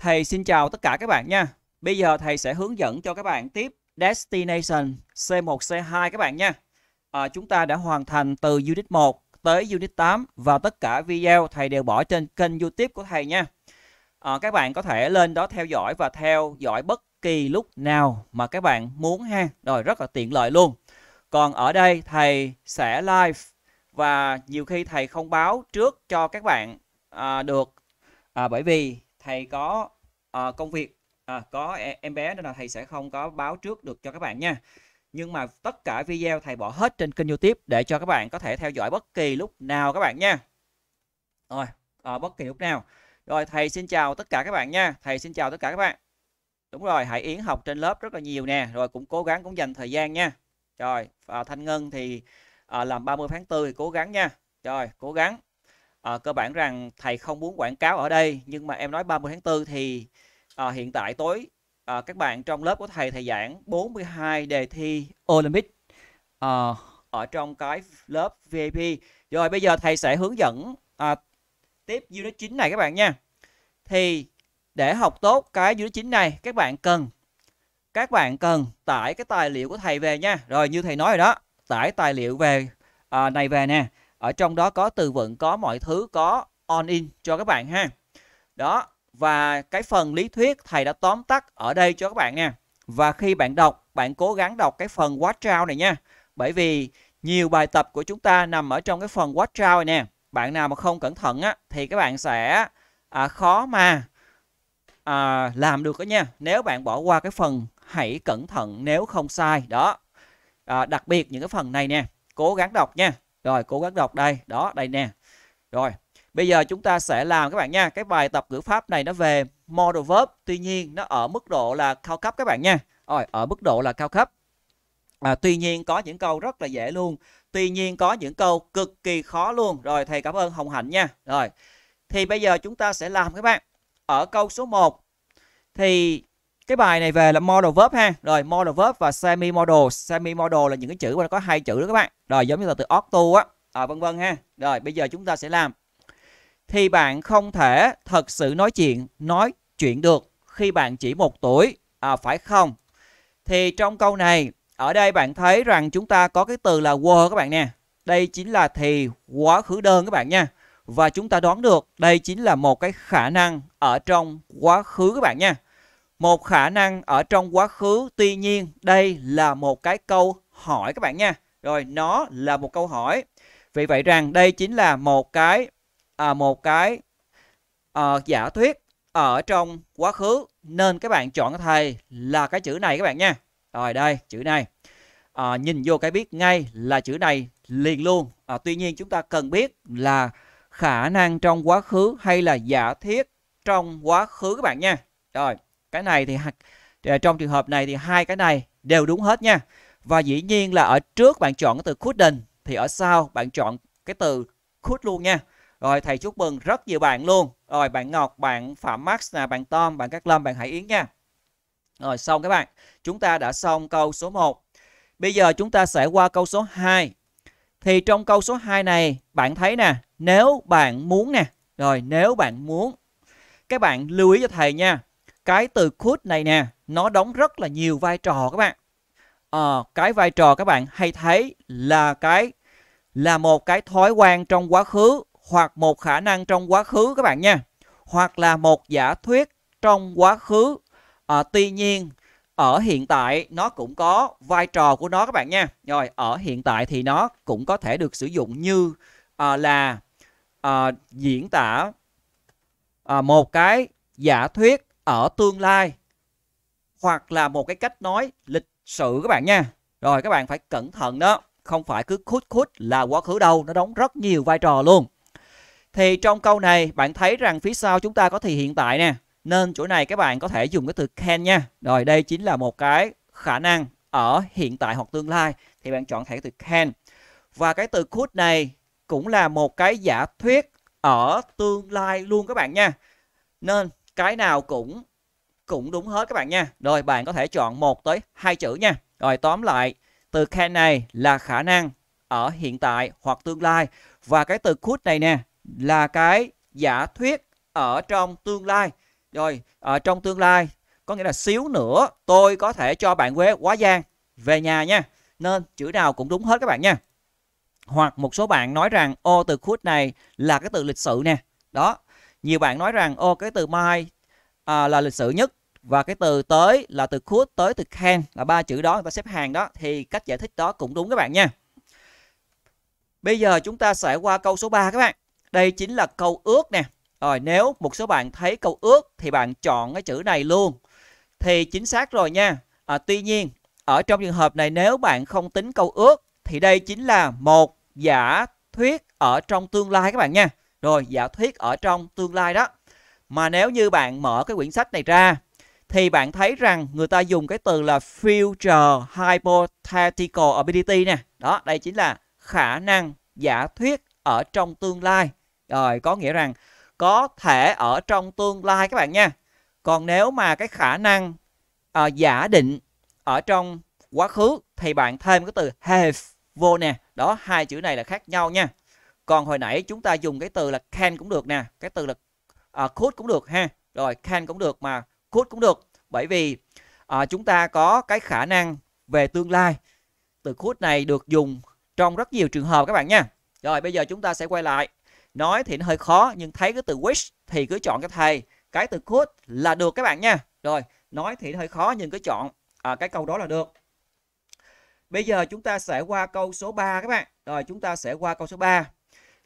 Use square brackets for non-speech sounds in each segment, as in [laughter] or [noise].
Thầy xin chào tất cả các bạn nha. Bây giờ thầy sẽ hướng dẫn cho các bạn tiếp Destination C1, C2 các bạn nha. À, chúng ta đã hoàn thành từ Unit 1 tới Unit 8 và tất cả video thầy đều bỏ trên kênh YouTube của thầy nha. À, các bạn có thể lên đó theo dõi và theo dõi bất kỳ lúc nào mà các bạn muốn ha. Rồi rất là tiện lợi luôn. Còn ở đây thầy sẽ live và nhiều khi thầy không báo trước cho các bạn à, được à, bởi vì thầy có uh, công việc à, có e, em bé nên là thầy sẽ không có báo trước được cho các bạn nha nhưng mà tất cả video thầy bỏ hết trên kênh youtube để cho các bạn có thể theo dõi bất kỳ lúc nào các bạn nha rồi à, bất kỳ lúc nào rồi thầy xin chào tất cả các bạn nha thầy xin chào tất cả các bạn đúng rồi hải yến học trên lớp rất là nhiều nè rồi cũng cố gắng cũng dành thời gian nha rồi à, thanh ngân thì à, làm 30 tháng 4 thì cố gắng nha rồi cố gắng à, cơ bản rằng thầy không muốn quảng cáo ở đây nhưng mà em nói 30 tháng 4 thì à, hiện tại tối à, các bạn trong lớp của thầy thầy giảng 42 đề thi Olympic à, ở trong cái lớp VIP rồi bây giờ thầy sẽ hướng dẫn à, tiếp unit 9 này các bạn nha thì để học tốt cái unit 9 này các bạn cần các bạn cần tải cái tài liệu của thầy về nha rồi như thầy nói rồi đó tải tài liệu về à, này về nè ở trong đó có từ vựng có mọi thứ có on in cho các bạn ha đó và cái phần lý thuyết thầy đã tóm tắt ở đây cho các bạn nha và khi bạn đọc bạn cố gắng đọc cái phần watch out này nha bởi vì nhiều bài tập của chúng ta nằm ở trong cái phần watch out này nè bạn nào mà không cẩn thận á thì các bạn sẽ à, khó mà à, làm được đó nha nếu bạn bỏ qua cái phần hãy cẩn thận nếu không sai đó à, đặc biệt những cái phần này nè cố gắng đọc nha rồi cố gắng đọc đây, đó đây nè. Rồi, bây giờ chúng ta sẽ làm các bạn nha. Cái bài tập ngữ pháp này nó về modal verb, tuy nhiên nó ở mức độ là cao cấp các bạn nha. Rồi, ở mức độ là cao cấp. À, tuy nhiên có những câu rất là dễ luôn. Tuy nhiên có những câu cực kỳ khó luôn. Rồi thầy cảm ơn Hồng Hạnh nha. Rồi. Thì bây giờ chúng ta sẽ làm các bạn. Ở câu số 1 thì cái bài này về là model verb ha rồi model verb và semi model semi model là những cái chữ mà nó có hai chữ đó các bạn rồi giống như là từ auto á à, vân vân ha rồi bây giờ chúng ta sẽ làm thì bạn không thể thật sự nói chuyện nói chuyện được khi bạn chỉ một tuổi à, phải không thì trong câu này ở đây bạn thấy rằng chúng ta có cái từ là were các bạn nè đây chính là thì quá khứ đơn các bạn nha và chúng ta đoán được đây chính là một cái khả năng ở trong quá khứ các bạn nha một khả năng ở trong quá khứ tuy nhiên đây là một cái câu hỏi các bạn nha rồi nó là một câu hỏi vì vậy rằng đây chính là một cái à, một cái à, giả thuyết ở trong quá khứ nên các bạn chọn thầy là cái chữ này các bạn nha rồi đây chữ này à, nhìn vô cái biết ngay là chữ này liền luôn à, tuy nhiên chúng ta cần biết là khả năng trong quá khứ hay là giả thiết trong quá khứ các bạn nha rồi cái này thì à, trong trường hợp này thì hai cái này đều đúng hết nha và dĩ nhiên là ở trước bạn chọn cái từ couldn't thì ở sau bạn chọn cái từ could luôn nha rồi thầy chúc mừng rất nhiều bạn luôn rồi bạn Ngọc bạn Phạm Max nè bạn Tom bạn Cát Lâm bạn Hải Yến nha rồi xong các bạn chúng ta đã xong câu số 1 bây giờ chúng ta sẽ qua câu số 2 thì trong câu số 2 này bạn thấy nè nếu bạn muốn nè rồi nếu bạn muốn các bạn lưu ý cho thầy nha cái từ could này nè nó đóng rất là nhiều vai trò các bạn à, cái vai trò các bạn hay thấy là cái là một cái thói quen trong quá khứ hoặc một khả năng trong quá khứ các bạn nha hoặc là một giả thuyết trong quá khứ à, tuy nhiên ở hiện tại nó cũng có vai trò của nó các bạn nha rồi ở hiện tại thì nó cũng có thể được sử dụng như à, là à, diễn tả à, một cái giả thuyết ở tương lai hoặc là một cái cách nói lịch sử các bạn nha rồi các bạn phải cẩn thận đó không phải cứ khút khút là quá khứ đâu nó đóng rất nhiều vai trò luôn thì trong câu này bạn thấy rằng phía sau chúng ta có thì hiện tại nè nên chỗ này các bạn có thể dùng cái từ can nha rồi đây chính là một cái khả năng ở hiện tại hoặc tương lai thì bạn chọn thẻ từ can và cái từ khút này cũng là một cái giả thuyết ở tương lai luôn các bạn nha nên cái nào cũng cũng đúng hết các bạn nha. Rồi bạn có thể chọn một tới hai chữ nha. Rồi tóm lại, từ can này là khả năng ở hiện tại hoặc tương lai và cái từ could này nè là cái giả thuyết ở trong tương lai. Rồi ở trong tương lai có nghĩa là xíu nữa tôi có thể cho bạn Quế quá giang về nhà nha. Nên chữ nào cũng đúng hết các bạn nha. Hoặc một số bạn nói rằng ô từ could này là cái từ lịch sự nè. Đó, nhiều bạn nói rằng ô cái từ mai à, là lịch sử nhất và cái từ tới là từ could tới từ khen là ba chữ đó người ta xếp hàng đó thì cách giải thích đó cũng đúng các bạn nha. Bây giờ chúng ta sẽ qua câu số 3 các bạn. Đây chính là câu ước nè. Rồi nếu một số bạn thấy câu ước thì bạn chọn cái chữ này luôn. Thì chính xác rồi nha. À, tuy nhiên ở trong trường hợp này nếu bạn không tính câu ước thì đây chính là một giả thuyết ở trong tương lai các bạn nha rồi giả thuyết ở trong tương lai đó mà nếu như bạn mở cái quyển sách này ra thì bạn thấy rằng người ta dùng cái từ là future hypothetical ability nè đó đây chính là khả năng giả thuyết ở trong tương lai rồi có nghĩa rằng có thể ở trong tương lai các bạn nha còn nếu mà cái khả năng uh, giả định ở trong quá khứ thì bạn thêm cái từ have vô nè đó hai chữ này là khác nhau nha còn hồi nãy chúng ta dùng cái từ là can cũng được nè, cái từ là à, could cũng được ha. Rồi can cũng được mà could cũng được. Bởi vì à, chúng ta có cái khả năng về tương lai. Từ could này được dùng trong rất nhiều trường hợp các bạn nha. Rồi bây giờ chúng ta sẽ quay lại. Nói thì nó hơi khó nhưng thấy cái từ wish thì cứ chọn cái thầy. Cái từ could là được các bạn nha. Rồi nói thì hơi khó nhưng cứ chọn à, cái câu đó là được. Bây giờ chúng ta sẽ qua câu số 3 các bạn. Rồi chúng ta sẽ qua câu số 3.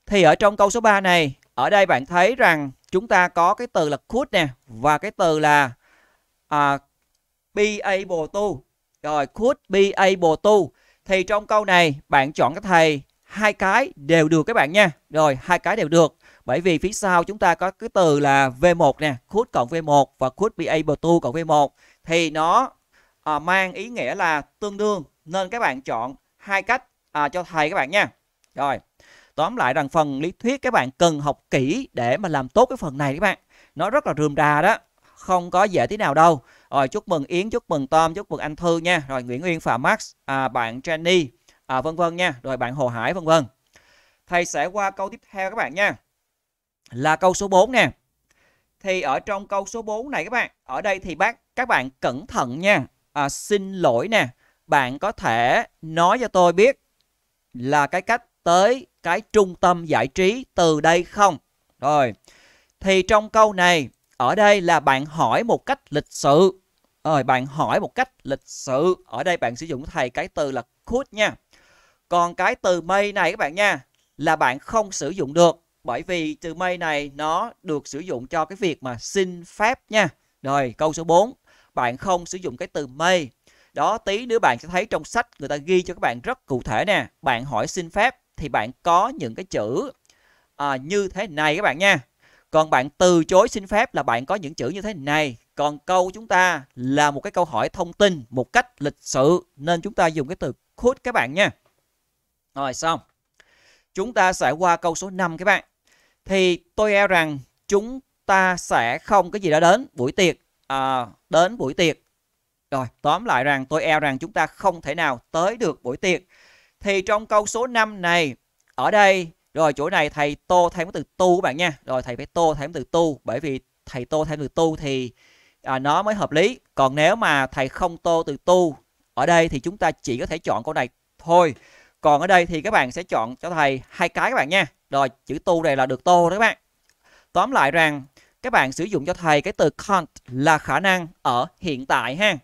Thì ở trong câu số 3 này, ở đây bạn thấy rằng chúng ta có cái từ là could nè và cái từ là uh, be able to. Rồi could be able to. Thì trong câu này bạn chọn cái thầy hai cái đều được các bạn nha. Rồi hai cái đều được. Bởi vì phía sau chúng ta có cái từ là V1 nè, could cộng V1 và could be able to cộng V1 thì nó à, mang ý nghĩa là tương đương nên các bạn chọn hai cách à, cho thầy các bạn nha. Rồi tóm lại rằng phần lý thuyết các bạn cần học kỹ để mà làm tốt cái phần này các bạn nó rất là rườm rà đó không có dễ tí nào đâu rồi chúc mừng Yến chúc mừng Tom chúc mừng anh Thư nha rồi Nguyễn Uyên Phạm Max à, bạn Jenny à, vân vân nha rồi bạn Hồ Hải vân vân thầy sẽ qua câu tiếp theo các bạn nha là câu số 4 nè thì ở trong câu số 4 này các bạn ở đây thì bác các bạn cẩn thận nha à, xin lỗi nè bạn có thể nói cho tôi biết là cái cách tới cái trung tâm giải trí từ đây không? Rồi. Thì trong câu này, ở đây là bạn hỏi một cách lịch sự. Rồi, bạn hỏi một cách lịch sự. Ở đây bạn sử dụng thầy cái từ là could nha. Còn cái từ may này các bạn nha, là bạn không sử dụng được. Bởi vì từ may này nó được sử dụng cho cái việc mà xin phép nha. Rồi, câu số 4. Bạn không sử dụng cái từ may. Đó, tí nữa bạn sẽ thấy trong sách người ta ghi cho các bạn rất cụ thể nè. Bạn hỏi xin phép thì bạn có những cái chữ à, như thế này các bạn nha. Còn bạn từ chối xin phép là bạn có những chữ như thế này. Còn câu chúng ta là một cái câu hỏi thông tin một cách lịch sự nên chúng ta dùng cái từ could các bạn nha. Rồi xong. Chúng ta sẽ qua câu số 5 các bạn. Thì tôi e rằng chúng ta sẽ không cái gì đó đến buổi tiệc à, đến buổi tiệc. Rồi, tóm lại rằng tôi e rằng chúng ta không thể nào tới được buổi tiệc. Thì trong câu số 5 này, ở đây, rồi chỗ này thầy tô thêm từ tu các bạn nha. Rồi thầy phải tô thêm từ tu, bởi vì thầy tô thêm từ tu thì à, nó mới hợp lý. Còn nếu mà thầy không tô từ tu, ở đây thì chúng ta chỉ có thể chọn câu này thôi. Còn ở đây thì các bạn sẽ chọn cho thầy hai cái các bạn nha. Rồi chữ tu này là được tô đó các bạn. Tóm lại rằng các bạn sử dụng cho thầy cái từ can't là khả năng ở hiện tại ha.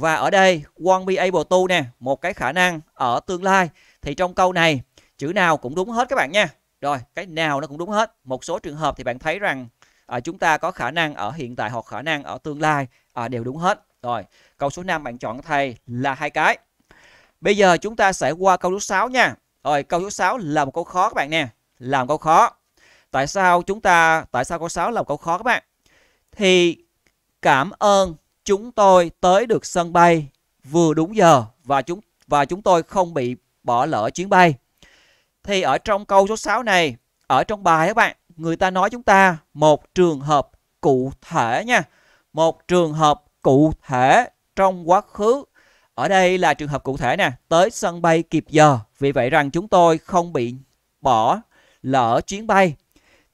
Và ở đây won't be able to nè, một cái khả năng ở tương lai thì trong câu này chữ nào cũng đúng hết các bạn nha. Rồi, cái nào nó cũng đúng hết. Một số trường hợp thì bạn thấy rằng à, chúng ta có khả năng ở hiện tại hoặc khả năng ở tương lai à, đều đúng hết. Rồi, câu số 5 bạn chọn thầy là hai cái. Bây giờ chúng ta sẽ qua câu số 6 nha. Rồi, câu số 6 là một câu khó các bạn nè, làm câu khó. Tại sao chúng ta tại sao câu 6 là một câu khó các bạn? Thì cảm ơn chúng tôi tới được sân bay vừa đúng giờ và chúng và chúng tôi không bị bỏ lỡ chuyến bay. Thì ở trong câu số 6 này, ở trong bài các bạn, người ta nói chúng ta một trường hợp cụ thể nha. Một trường hợp cụ thể trong quá khứ. Ở đây là trường hợp cụ thể nè, tới sân bay kịp giờ. Vì vậy rằng chúng tôi không bị bỏ lỡ chuyến bay.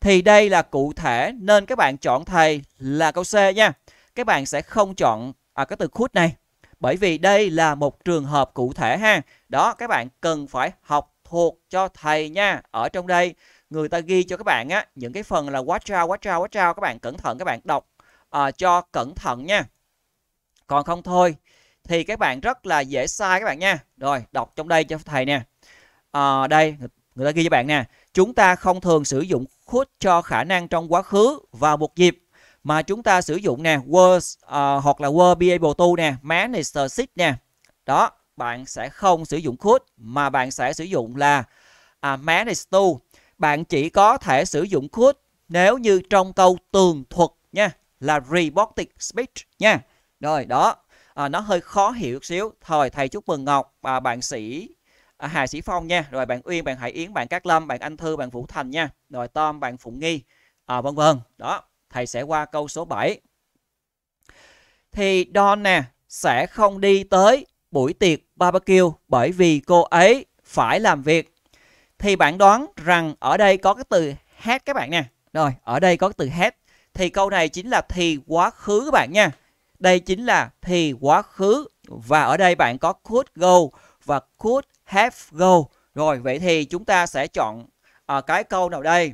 Thì đây là cụ thể nên các bạn chọn thầy là câu C nha các bạn sẽ không chọn à, cái từ could này bởi vì đây là một trường hợp cụ thể ha. Đó các bạn cần phải học thuộc cho thầy nha. Ở trong đây người ta ghi cho các bạn á những cái phần là watch out, watch out, watch out các bạn cẩn thận các bạn đọc à, cho cẩn thận nha. Còn không thôi thì các bạn rất là dễ sai các bạn nha. Rồi, đọc trong đây cho thầy nè. À, đây người ta ghi cho bạn nè, chúng ta không thường sử dụng could cho khả năng trong quá khứ vào một dịp mà chúng ta sử dụng nè words uh, hoặc là word be able to nè manage sit nè đó bạn sẽ không sử dụng could mà bạn sẽ sử dụng là uh, manage to bạn chỉ có thể sử dụng could nếu như trong câu tường thuật nha là robotic speech nha rồi đó à, nó hơi khó hiểu xíu thôi thầy chúc mừng ngọc và bạn sĩ à, hà sĩ phong nha rồi bạn uyên bạn hải yến bạn cát lâm bạn anh thư bạn vũ thành nha rồi tom bạn phụng nghi à, vân vân đó Thầy sẽ qua câu số 7. Thì Don nè sẽ không đi tới buổi tiệc barbecue bởi vì cô ấy phải làm việc. Thì bạn đoán rằng ở đây có cái từ had các bạn nè. Rồi, ở đây có cái từ had. Thì câu này chính là thì quá khứ các bạn nha. Đây chính là thì quá khứ và ở đây bạn có could go và could have go. Rồi, vậy thì chúng ta sẽ chọn à, cái câu nào đây?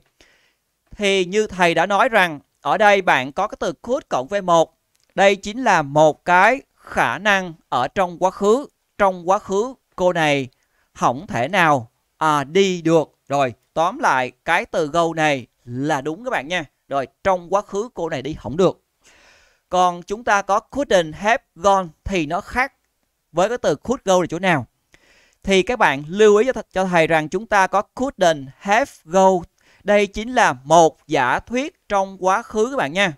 Thì như thầy đã nói rằng ở đây bạn có cái từ could cộng với một. Đây chính là một cái khả năng ở trong quá khứ. Trong quá khứ cô này không thể nào à, đi được. Rồi, tóm lại cái từ go này là đúng các bạn nha. Rồi, trong quá khứ cô này đi không được. Còn chúng ta có couldn't have gone thì nó khác với cái từ could go là chỗ nào. Thì các bạn lưu ý cho, cho thầy rằng chúng ta có couldn't have go. Đây chính là một giả thuyết trong quá khứ các bạn nha.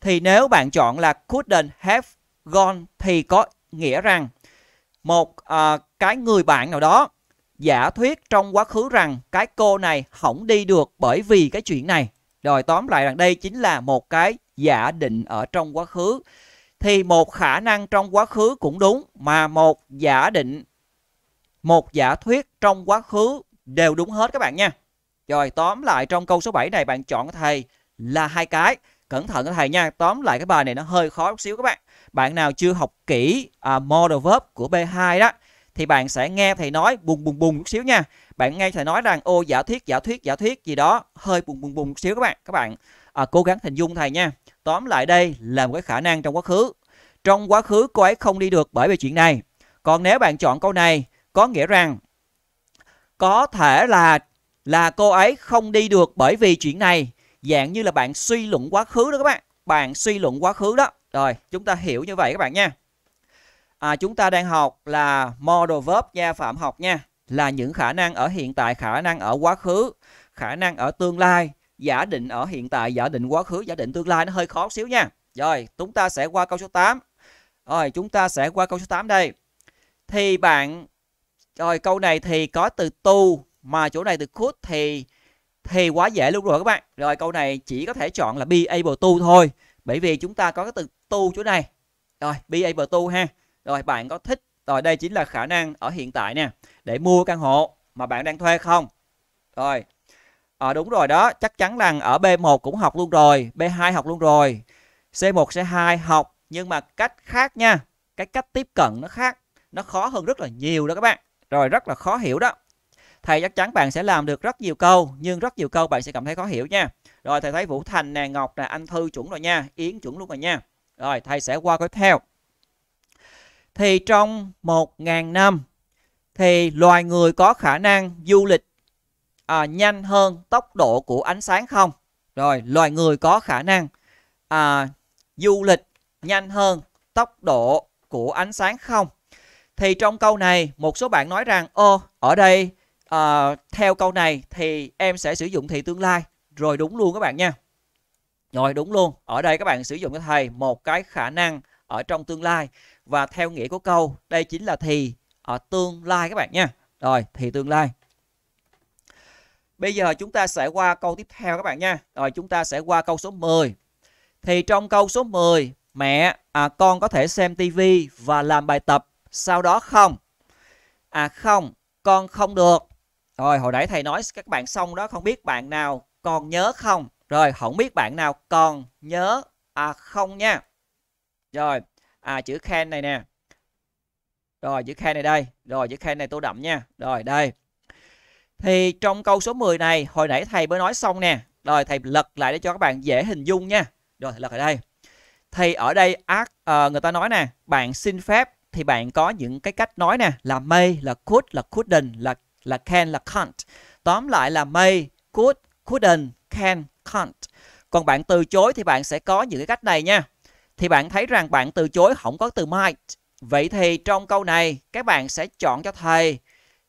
Thì nếu bạn chọn là couldn't have gone thì có nghĩa rằng một à, cái người bạn nào đó giả thuyết trong quá khứ rằng cái cô này không đi được bởi vì cái chuyện này. Rồi tóm lại rằng đây chính là một cái giả định ở trong quá khứ. Thì một khả năng trong quá khứ cũng đúng mà một giả định một giả thuyết trong quá khứ đều đúng hết các bạn nha. Rồi tóm lại trong câu số 7 này bạn chọn thầy là hai cái cẩn thận các thầy nha tóm lại cái bài này nó hơi khó chút xíu các bạn bạn nào chưa học kỹ à, model verb của B2 đó thì bạn sẽ nghe thầy nói bùng bùng bùng chút xíu nha bạn nghe thầy nói rằng ô giả thuyết giả thuyết giả thuyết gì đó hơi bùng bùng bùng chút xíu các bạn các bạn à, cố gắng hình dung thầy nha tóm lại đây là một cái khả năng trong quá khứ trong quá khứ cô ấy không đi được bởi vì chuyện này còn nếu bạn chọn câu này có nghĩa rằng có thể là là cô ấy không đi được bởi vì chuyện này dạng như là bạn suy luận quá khứ đó các bạn bạn suy luận quá khứ đó rồi chúng ta hiểu như vậy các bạn nha à, chúng ta đang học là model verb gia phạm học nha là những khả năng ở hiện tại khả năng ở quá khứ khả năng ở tương lai giả định ở hiện tại giả định quá khứ giả định tương lai nó hơi khó xíu nha rồi chúng ta sẽ qua câu số 8 rồi chúng ta sẽ qua câu số 8 đây thì bạn rồi câu này thì có từ tu mà chỗ này từ could thì thì quá dễ luôn rồi các bạn. Rồi câu này chỉ có thể chọn là be able to thôi. Bởi vì chúng ta có cái từ tu chỗ này. Rồi be able to ha. Rồi bạn có thích rồi đây chính là khả năng ở hiện tại nè để mua căn hộ mà bạn đang thuê không. Rồi. À, đúng rồi đó, chắc chắn rằng ở B1 cũng học luôn rồi, B2 học luôn rồi. C1 C2 học nhưng mà cách khác nha. Cái cách tiếp cận nó khác, nó khó hơn rất là nhiều đó các bạn. Rồi rất là khó hiểu đó thầy chắc chắn bạn sẽ làm được rất nhiều câu nhưng rất nhiều câu bạn sẽ cảm thấy khó hiểu nha rồi thầy thấy vũ thành nè ngọc nè anh thư chuẩn rồi nha yến chuẩn luôn rồi nha rồi thầy sẽ qua cái theo thì trong một ngàn năm thì loài người có khả năng du lịch à, nhanh hơn tốc độ của ánh sáng không rồi loài người có khả năng à, du lịch nhanh hơn tốc độ của ánh sáng không thì trong câu này một số bạn nói rằng ô ở đây à, theo câu này thì em sẽ sử dụng thì tương lai rồi đúng luôn các bạn nha rồi đúng luôn ở đây các bạn sử dụng cho thầy một cái khả năng ở trong tương lai và theo nghĩa của câu đây chính là thì ở tương lai các bạn nha rồi thì tương lai Bây giờ chúng ta sẽ qua câu tiếp theo các bạn nha. Rồi chúng ta sẽ qua câu số 10. Thì trong câu số 10, mẹ à, con có thể xem tivi và làm bài tập sau đó không? À không, con không được. Rồi hồi nãy thầy nói các bạn xong đó không biết bạn nào còn nhớ không? Rồi không biết bạn nào còn nhớ à không nha. Rồi à chữ khen này nè. Rồi chữ khen này đây. Rồi chữ khen này tô đậm nha. Rồi đây. Thì trong câu số 10 này hồi nãy thầy mới nói xong nè. Rồi thầy lật lại để cho các bạn dễ hình dung nha. Rồi thầy lật lại đây. Thì ở đây ác à, người ta nói nè, bạn xin phép thì bạn có những cái cách nói nè là may, là could, là couldn't, là là can là can't. Tóm lại là may, could, couldn't, can, can't. Còn bạn từ chối thì bạn sẽ có những cái cách này nha. Thì bạn thấy rằng bạn từ chối không có từ might. Vậy thì trong câu này các bạn sẽ chọn cho thầy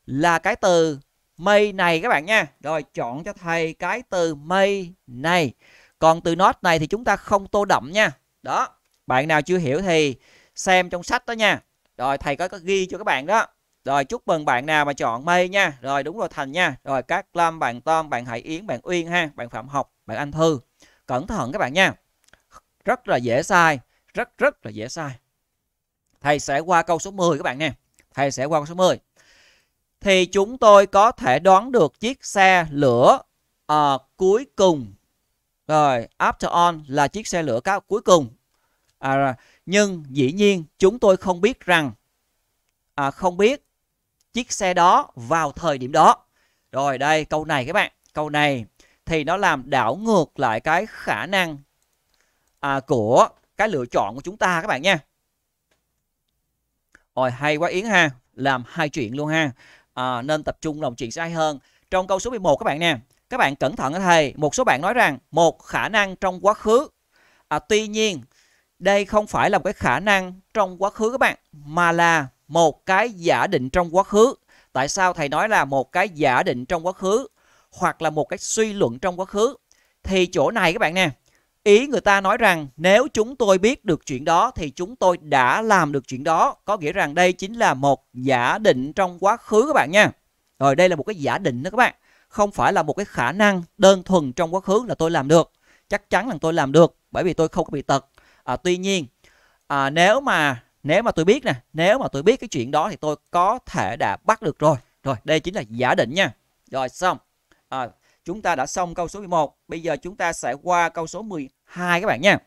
là cái từ may này các bạn nha. Rồi chọn cho thầy cái từ may này. Còn từ not này thì chúng ta không tô đậm nha. Đó, bạn nào chưa hiểu thì xem trong sách đó nha. Rồi thầy có, có ghi cho các bạn đó. Rồi chúc mừng bạn nào mà chọn mây nha. Rồi đúng rồi Thành nha. Rồi các Lâm, bạn Tom, bạn Hải Yến, bạn Uyên ha, bạn Phạm Học, bạn Anh Thư. Cẩn thận các bạn nha. Rất là dễ sai, rất rất là dễ sai. Thầy sẽ qua câu số 10 các bạn nè. Thầy sẽ qua câu số 10. Thì chúng tôi có thể đoán được chiếc xe lửa à, cuối cùng. Rồi, after on là chiếc xe lửa cao cuối cùng. À, nhưng dĩ nhiên chúng tôi không biết rằng à, không biết chiếc xe đó vào thời điểm đó. Rồi đây câu này các bạn, câu này thì nó làm đảo ngược lại cái khả năng à, của cái lựa chọn của chúng ta các bạn nha. Rồi hay quá Yến ha, làm hai chuyện luôn ha. À, nên tập trung làm chuyện sai hơn. Trong câu số 11 các bạn nè, các bạn cẩn thận thầy, một số bạn nói rằng một khả năng trong quá khứ. À, tuy nhiên, đây không phải là một cái khả năng trong quá khứ các bạn, mà là một cái giả định trong quá khứ. Tại sao thầy nói là một cái giả định trong quá khứ hoặc là một cái suy luận trong quá khứ? Thì chỗ này các bạn nè, ý người ta nói rằng nếu chúng tôi biết được chuyện đó thì chúng tôi đã làm được chuyện đó. Có nghĩa rằng đây chính là một giả định trong quá khứ các bạn nha. Rồi đây là một cái giả định đó các bạn. Không phải là một cái khả năng đơn thuần trong quá khứ là tôi làm được. Chắc chắn là tôi làm được bởi vì tôi không có bị tật. À, tuy nhiên à, nếu mà nếu mà tôi biết nè nếu mà tôi biết cái chuyện đó thì tôi có thể đã bắt được rồi rồi đây chính là giả định nha rồi xong à, chúng ta đã xong câu số 11 bây giờ chúng ta sẽ qua câu số 12 các bạn nha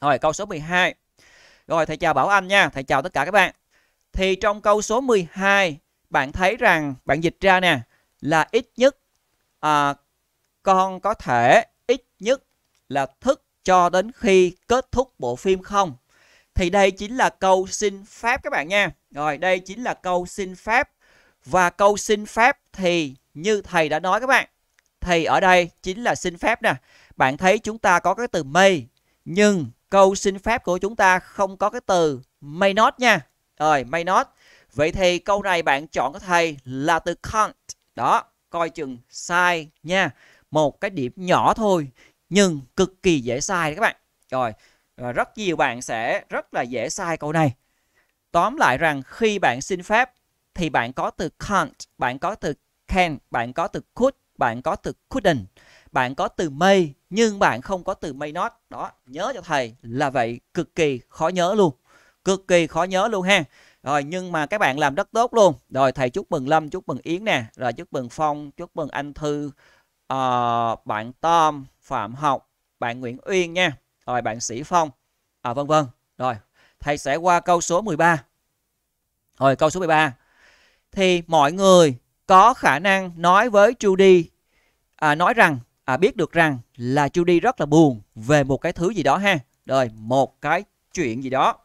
rồi câu số 12 rồi thầy chào Bảo Anh nha thầy chào tất cả các bạn thì trong câu số 12 bạn thấy rằng bạn dịch ra nè là ít nhất à, con có thể ít nhất là thức cho đến khi kết thúc bộ phim không thì đây chính là câu xin phép các bạn nha. Rồi đây chính là câu xin phép. Và câu xin phép thì như thầy đã nói các bạn. Thì ở đây chính là xin phép nè. Bạn thấy chúng ta có cái từ may. Nhưng câu xin phép của chúng ta không có cái từ may not nha. Rồi may not. Vậy thì câu này bạn chọn cái thầy là từ can't. Đó, coi chừng sai nha. Một cái điểm nhỏ thôi nhưng cực kỳ dễ sai các bạn. Rồi, và ờ, rất nhiều bạn sẽ rất là dễ sai câu này. Tóm lại rằng khi bạn xin phép thì bạn có từ can't, bạn có từ can, bạn có từ could, bạn có từ couldn't, bạn có từ may nhưng bạn không có từ may not. Đó, nhớ cho thầy là vậy cực kỳ khó nhớ luôn. Cực kỳ khó nhớ luôn ha. Rồi nhưng mà các bạn làm rất tốt luôn. Rồi thầy chúc mừng Lâm, chúc mừng Yến nè, rồi chúc mừng Phong, chúc mừng anh Thư, uh, bạn Tom, Phạm Học, bạn Nguyễn Uyên nha rồi bạn Sĩ Phong à, vân vân rồi thầy sẽ qua câu số 13 rồi câu số 13 thì mọi người có khả năng nói với Judy à, nói rằng à, biết được rằng là Judy rất là buồn về một cái thứ gì đó ha rồi một cái chuyện gì đó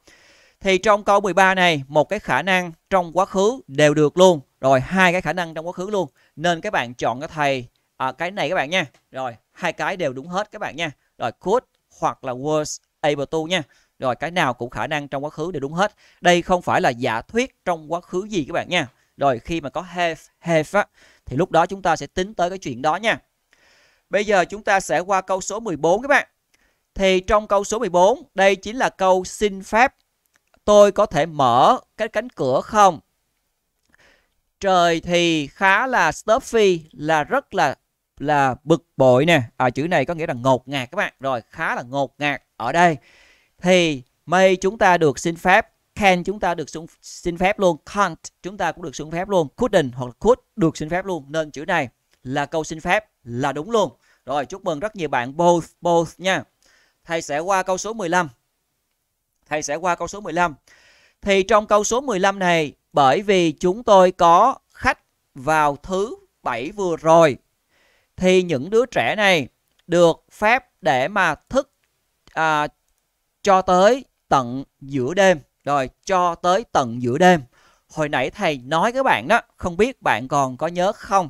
thì trong câu 13 này một cái khả năng trong quá khứ đều được luôn rồi hai cái khả năng trong quá khứ luôn nên các bạn chọn cái thầy à, cái này các bạn nha rồi hai cái đều đúng hết các bạn nha rồi quote hoặc là was able to nha rồi cái nào cũng khả năng trong quá khứ đều đúng hết đây không phải là giả thuyết trong quá khứ gì các bạn nha rồi khi mà có have have á, thì lúc đó chúng ta sẽ tính tới cái chuyện đó nha bây giờ chúng ta sẽ qua câu số 14 các bạn thì trong câu số 14 đây chính là câu xin phép tôi có thể mở cái cánh cửa không trời thì khá là stuffy là rất là là bực bội nè à, chữ này có nghĩa là ngột ngạt các bạn rồi khá là ngột ngạt ở đây thì may chúng ta được xin phép can chúng ta được xin phép luôn can't chúng ta cũng được xin phép luôn couldn't hoặc là could được xin phép luôn nên chữ này là câu xin phép là đúng luôn rồi chúc mừng rất nhiều bạn both both nha thầy sẽ qua câu số 15 thầy sẽ qua câu số 15 thì trong câu số 15 này bởi vì chúng tôi có khách vào thứ bảy vừa rồi thì những đứa trẻ này được phép để mà thức à, cho tới tận giữa đêm rồi cho tới tận giữa đêm hồi nãy thầy nói các bạn đó không biết bạn còn có nhớ không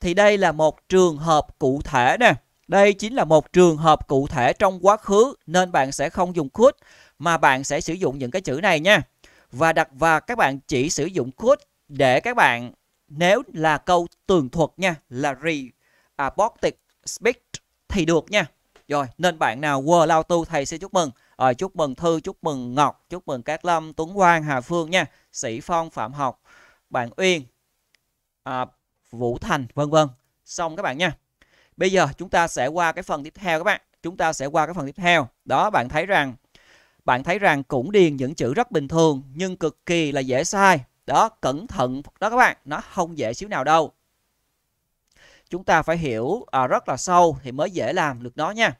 thì đây là một trường hợp cụ thể nè đây chính là một trường hợp cụ thể trong quá khứ nên bạn sẽ không dùng could mà bạn sẽ sử dụng những cái chữ này nha và đặt và các bạn chỉ sử dụng could để các bạn nếu là câu tường thuật nha là re Apotic Speak thì được nha. Rồi, nên bạn nào quờ lao tu thầy sẽ chúc mừng. À, chúc mừng Thư, chúc mừng Ngọc, chúc mừng Cát Lâm, Tuấn Quang, Hà Phương nha. Sĩ Phong, Phạm Học, bạn Uyên, à, Vũ Thành, vân vân. Xong các bạn nha. Bây giờ chúng ta sẽ qua cái phần tiếp theo các bạn. Chúng ta sẽ qua cái phần tiếp theo. Đó, bạn thấy rằng bạn thấy rằng cũng điền những chữ rất bình thường nhưng cực kỳ là dễ sai. Đó, cẩn thận đó các bạn, nó không dễ xíu nào đâu chúng ta phải hiểu à, rất là sâu thì mới dễ làm được nó nha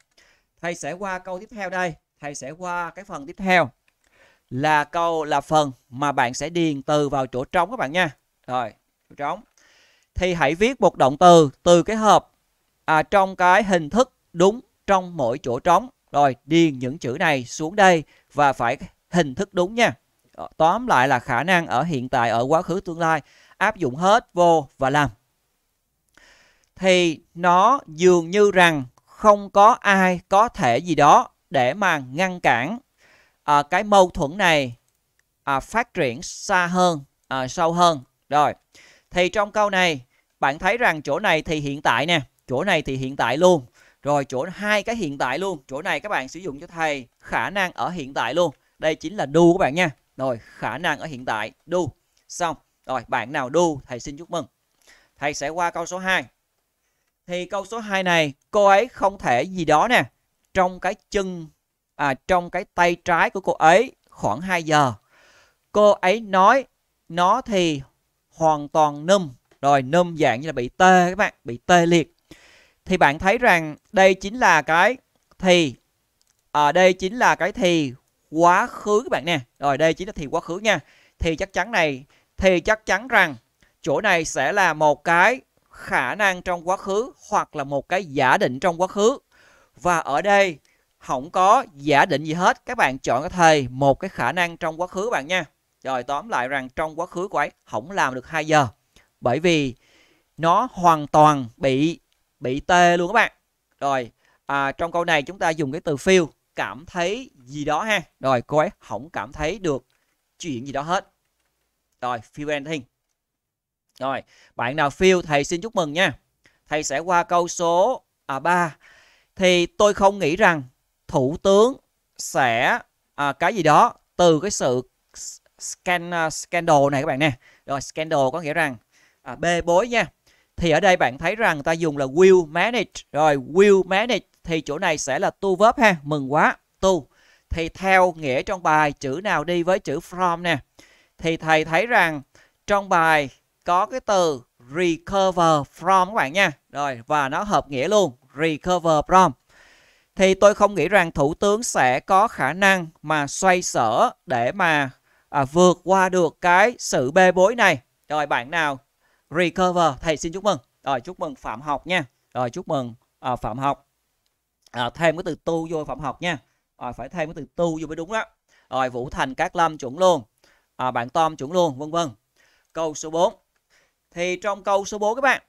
thầy sẽ qua câu tiếp theo đây thầy sẽ qua cái phần tiếp theo là câu là phần mà bạn sẽ điền từ vào chỗ trống các bạn nha rồi chỗ trống thì hãy viết một động từ từ cái hộp à, trong cái hình thức đúng trong mỗi chỗ trống rồi điền những chữ này xuống đây và phải hình thức đúng nha ờ, tóm lại là khả năng ở hiện tại ở quá khứ tương lai áp dụng hết vô và làm thì nó dường như rằng không có ai có thể gì đó để mà ngăn cản à, cái mâu thuẫn này à, phát triển xa hơn, à, sâu hơn. Rồi, thì trong câu này bạn thấy rằng chỗ này thì hiện tại nè, chỗ này thì hiện tại luôn. Rồi chỗ hai cái hiện tại luôn, chỗ này các bạn sử dụng cho thầy khả năng ở hiện tại luôn. Đây chính là đu các bạn nha. Rồi, khả năng ở hiện tại, đu. Xong. Rồi, bạn nào đu, thầy xin chúc mừng. Thầy sẽ qua câu số 2 thì câu số 2 này cô ấy không thể gì đó nè trong cái chân à trong cái tay trái của cô ấy khoảng 2 giờ. Cô ấy nói nó thì hoàn toàn nâm rồi nâm dạng như là bị tê các bạn, bị tê liệt. Thì bạn thấy rằng đây chính là cái thì ở à, đây chính là cái thì quá khứ các bạn nè. Rồi đây chính là thì quá khứ nha. Thì chắc chắn này thì chắc chắn rằng chỗ này sẽ là một cái khả năng trong quá khứ hoặc là một cái giả định trong quá khứ. Và ở đây không có giả định gì hết. Các bạn chọn cái thầy một cái khả năng trong quá khứ bạn nha. Rồi tóm lại rằng trong quá khứ của ấy không làm được 2 giờ. Bởi vì nó hoàn toàn bị bị tê luôn các bạn. Rồi à, trong câu này chúng ta dùng cái từ feel cảm thấy gì đó ha. Rồi cô ấy không cảm thấy được chuyện gì đó hết. Rồi feel anything. Rồi, bạn nào phiêu thầy xin chúc mừng nha. Thầy sẽ qua câu số à, 3. Thì tôi không nghĩ rằng thủ tướng sẽ à, cái gì đó từ cái sự scan à, scandal này các bạn nè. Rồi scandal có nghĩa rằng à, bê bối nha. Thì ở đây bạn thấy rằng ta dùng là will manage. Rồi will manage thì chỗ này sẽ là tu verb ha. Mừng quá. Tu. Thì theo nghĩa trong bài chữ nào đi với chữ from nè. Thì thầy thấy rằng trong bài có cái từ recover from các bạn nha. Rồi và nó hợp nghĩa luôn, recover from. Thì tôi không nghĩ rằng thủ tướng sẽ có khả năng mà xoay sở để mà à, vượt qua được cái sự bê bối này. Rồi bạn nào recover thầy xin chúc mừng. Rồi chúc mừng Phạm Học nha. Rồi chúc mừng à, Phạm Học. À, thêm cái từ tu vô Phạm Học nha. Rồi phải thêm cái từ tu vô mới đúng đó. Rồi Vũ Thành Cát Lâm chuẩn luôn. À, bạn Tom chuẩn luôn vân vân. Câu số 4 thì trong câu số 4 các bạn,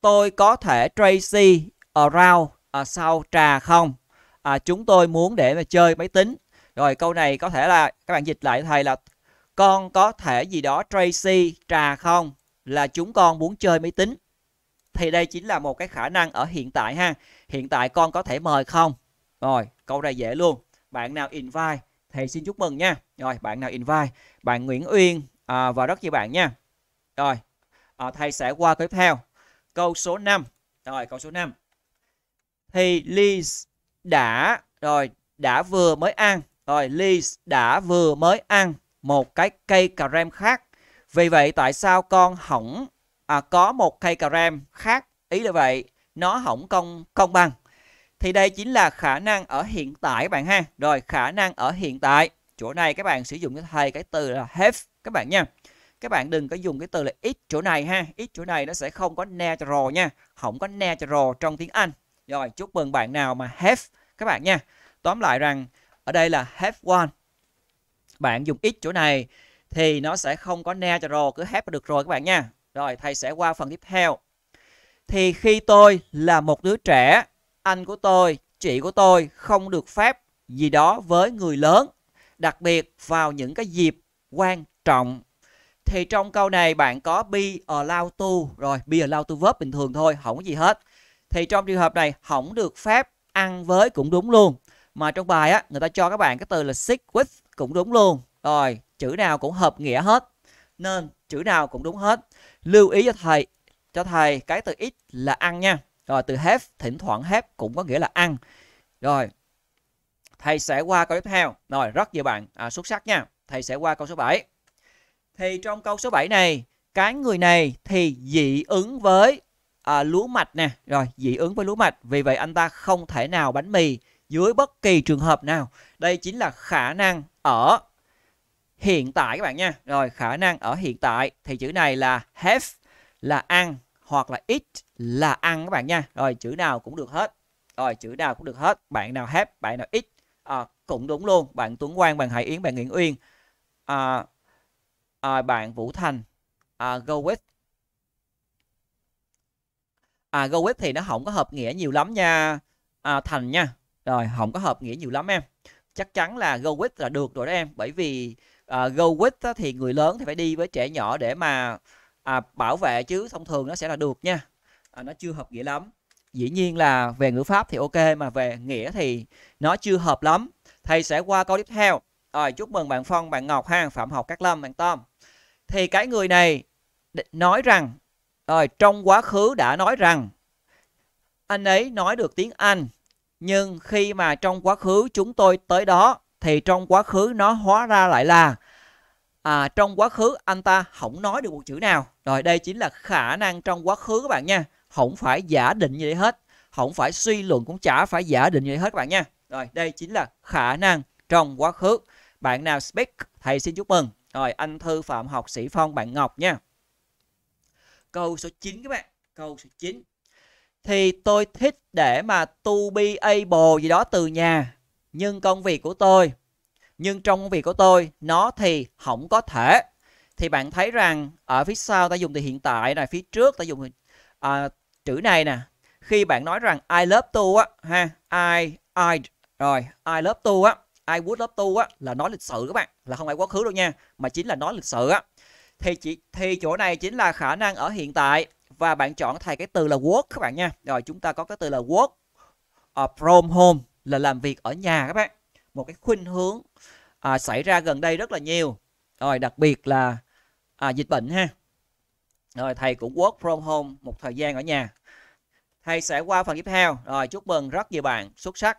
tôi có thể Tracy around à, sau trà không? À, chúng tôi muốn để mà chơi máy tính. Rồi câu này có thể là các bạn dịch lại thầy là con có thể gì đó Tracy trà không? Là chúng con muốn chơi máy tính. Thì đây chính là một cái khả năng ở hiện tại ha. Hiện tại con có thể mời không? Rồi, câu này dễ luôn. Bạn nào invite thì xin chúc mừng nha. Rồi, bạn nào invite, bạn Nguyễn Uyên à, và rất nhiều bạn nha. Rồi, à, thầy sẽ qua tiếp theo câu số 5 rồi câu số 5 thì Liz đã rồi đã vừa mới ăn rồi Liz đã vừa mới ăn một cái cây cà rem khác vì vậy tại sao con hỏng à, có một cây cà rem khác ý là vậy nó hỏng công công bằng thì đây chính là khả năng ở hiện tại bạn ha rồi khả năng ở hiện tại chỗ này các bạn sử dụng cho thầy cái từ là have các bạn nha các bạn đừng có dùng cái từ là ít chỗ này ha ít chỗ này nó sẽ không có natural nha không có natural trong tiếng Anh rồi chúc mừng bạn nào mà have các bạn nha tóm lại rằng ở đây là have one bạn dùng ít chỗ này thì nó sẽ không có natural cứ have được rồi các bạn nha rồi thầy sẽ qua phần tiếp theo thì khi tôi là một đứa trẻ anh của tôi chị của tôi không được phép gì đó với người lớn đặc biệt vào những cái dịp quan trọng thì trong câu này bạn có be allowed to rồi be allowed to verb bình thường thôi không có gì hết thì trong trường hợp này không được phép ăn với cũng đúng luôn mà trong bài á người ta cho các bạn cái từ là sick with cũng đúng luôn rồi chữ nào cũng hợp nghĩa hết nên chữ nào cũng đúng hết lưu ý cho thầy cho thầy cái từ ít là ăn nha rồi từ have thỉnh thoảng have cũng có nghĩa là ăn rồi thầy sẽ qua câu tiếp theo rồi rất nhiều bạn à, xuất sắc nha thầy sẽ qua câu số 7 thì trong câu số 7 này, cái người này thì dị ứng với à, lúa mạch nè, rồi dị ứng với lúa mạch. Vì vậy anh ta không thể nào bánh mì dưới bất kỳ trường hợp nào. Đây chính là khả năng ở hiện tại các bạn nha. Rồi khả năng ở hiện tại thì chữ này là have là ăn hoặc là eat là ăn các bạn nha. Rồi chữ nào cũng được hết. Rồi chữ nào cũng được hết. Bạn nào have, bạn nào eat à, cũng đúng luôn. Bạn Tuấn Quang, bạn Hải Yến, bạn Nguyễn Uyên. À, à, bạn Vũ Thành à, GoWeb à GoWeb thì nó không có hợp nghĩa nhiều lắm nha à, Thành nha rồi không có hợp nghĩa nhiều lắm em chắc chắn là Go GoWeb là được rồi đó em bởi vì à, GoWeb thì người lớn thì phải đi với trẻ nhỏ để mà à, bảo vệ chứ thông thường nó sẽ là được nha à, nó chưa hợp nghĩa lắm dĩ nhiên là về ngữ pháp thì ok mà về nghĩa thì nó chưa hợp lắm thầy sẽ qua câu tiếp theo rồi chúc mừng bạn phong bạn ngọc ha phạm học Cát lâm bạn tom thì cái người này nói rằng rồi trong quá khứ đã nói rằng anh ấy nói được tiếng Anh nhưng khi mà trong quá khứ chúng tôi tới đó thì trong quá khứ nó hóa ra lại là à, trong quá khứ anh ta không nói được một chữ nào. Rồi đây chính là khả năng trong quá khứ các bạn nha. Không phải giả định gì hết. Không phải suy luận cũng chả phải giả định gì hết các bạn nha. Rồi đây chính là khả năng trong quá khứ. Bạn nào speak, thầy xin chúc mừng. Rồi anh Thư Phạm học Sĩ Phong bạn Ngọc nha. Câu số 9 các bạn. Câu số 9. Thì tôi thích để mà to be able gì đó từ nhà. Nhưng công việc của tôi, nhưng trong công việc của tôi, nó thì không có thể. Thì bạn thấy rằng ở phía sau ta dùng từ hiện tại này, phía trước ta dùng à, chữ này nè. Khi bạn nói rằng I love tu á, ha, I, I, rồi, I love tu á, I would love tu á là nói lịch sự các bạn là không phải quá khứ đâu nha mà chính là nói lịch sử á thì chỉ thì chỗ này chính là khả năng ở hiện tại và bạn chọn thầy cái từ là work các bạn nha rồi chúng ta có cái từ là work uh, from home là làm việc ở nhà các bạn một cái khuynh hướng à, xảy ra gần đây rất là nhiều rồi đặc biệt là à, dịch bệnh ha rồi thầy cũng work from home một thời gian ở nhà thầy sẽ qua phần tiếp theo rồi chúc mừng rất nhiều bạn xuất sắc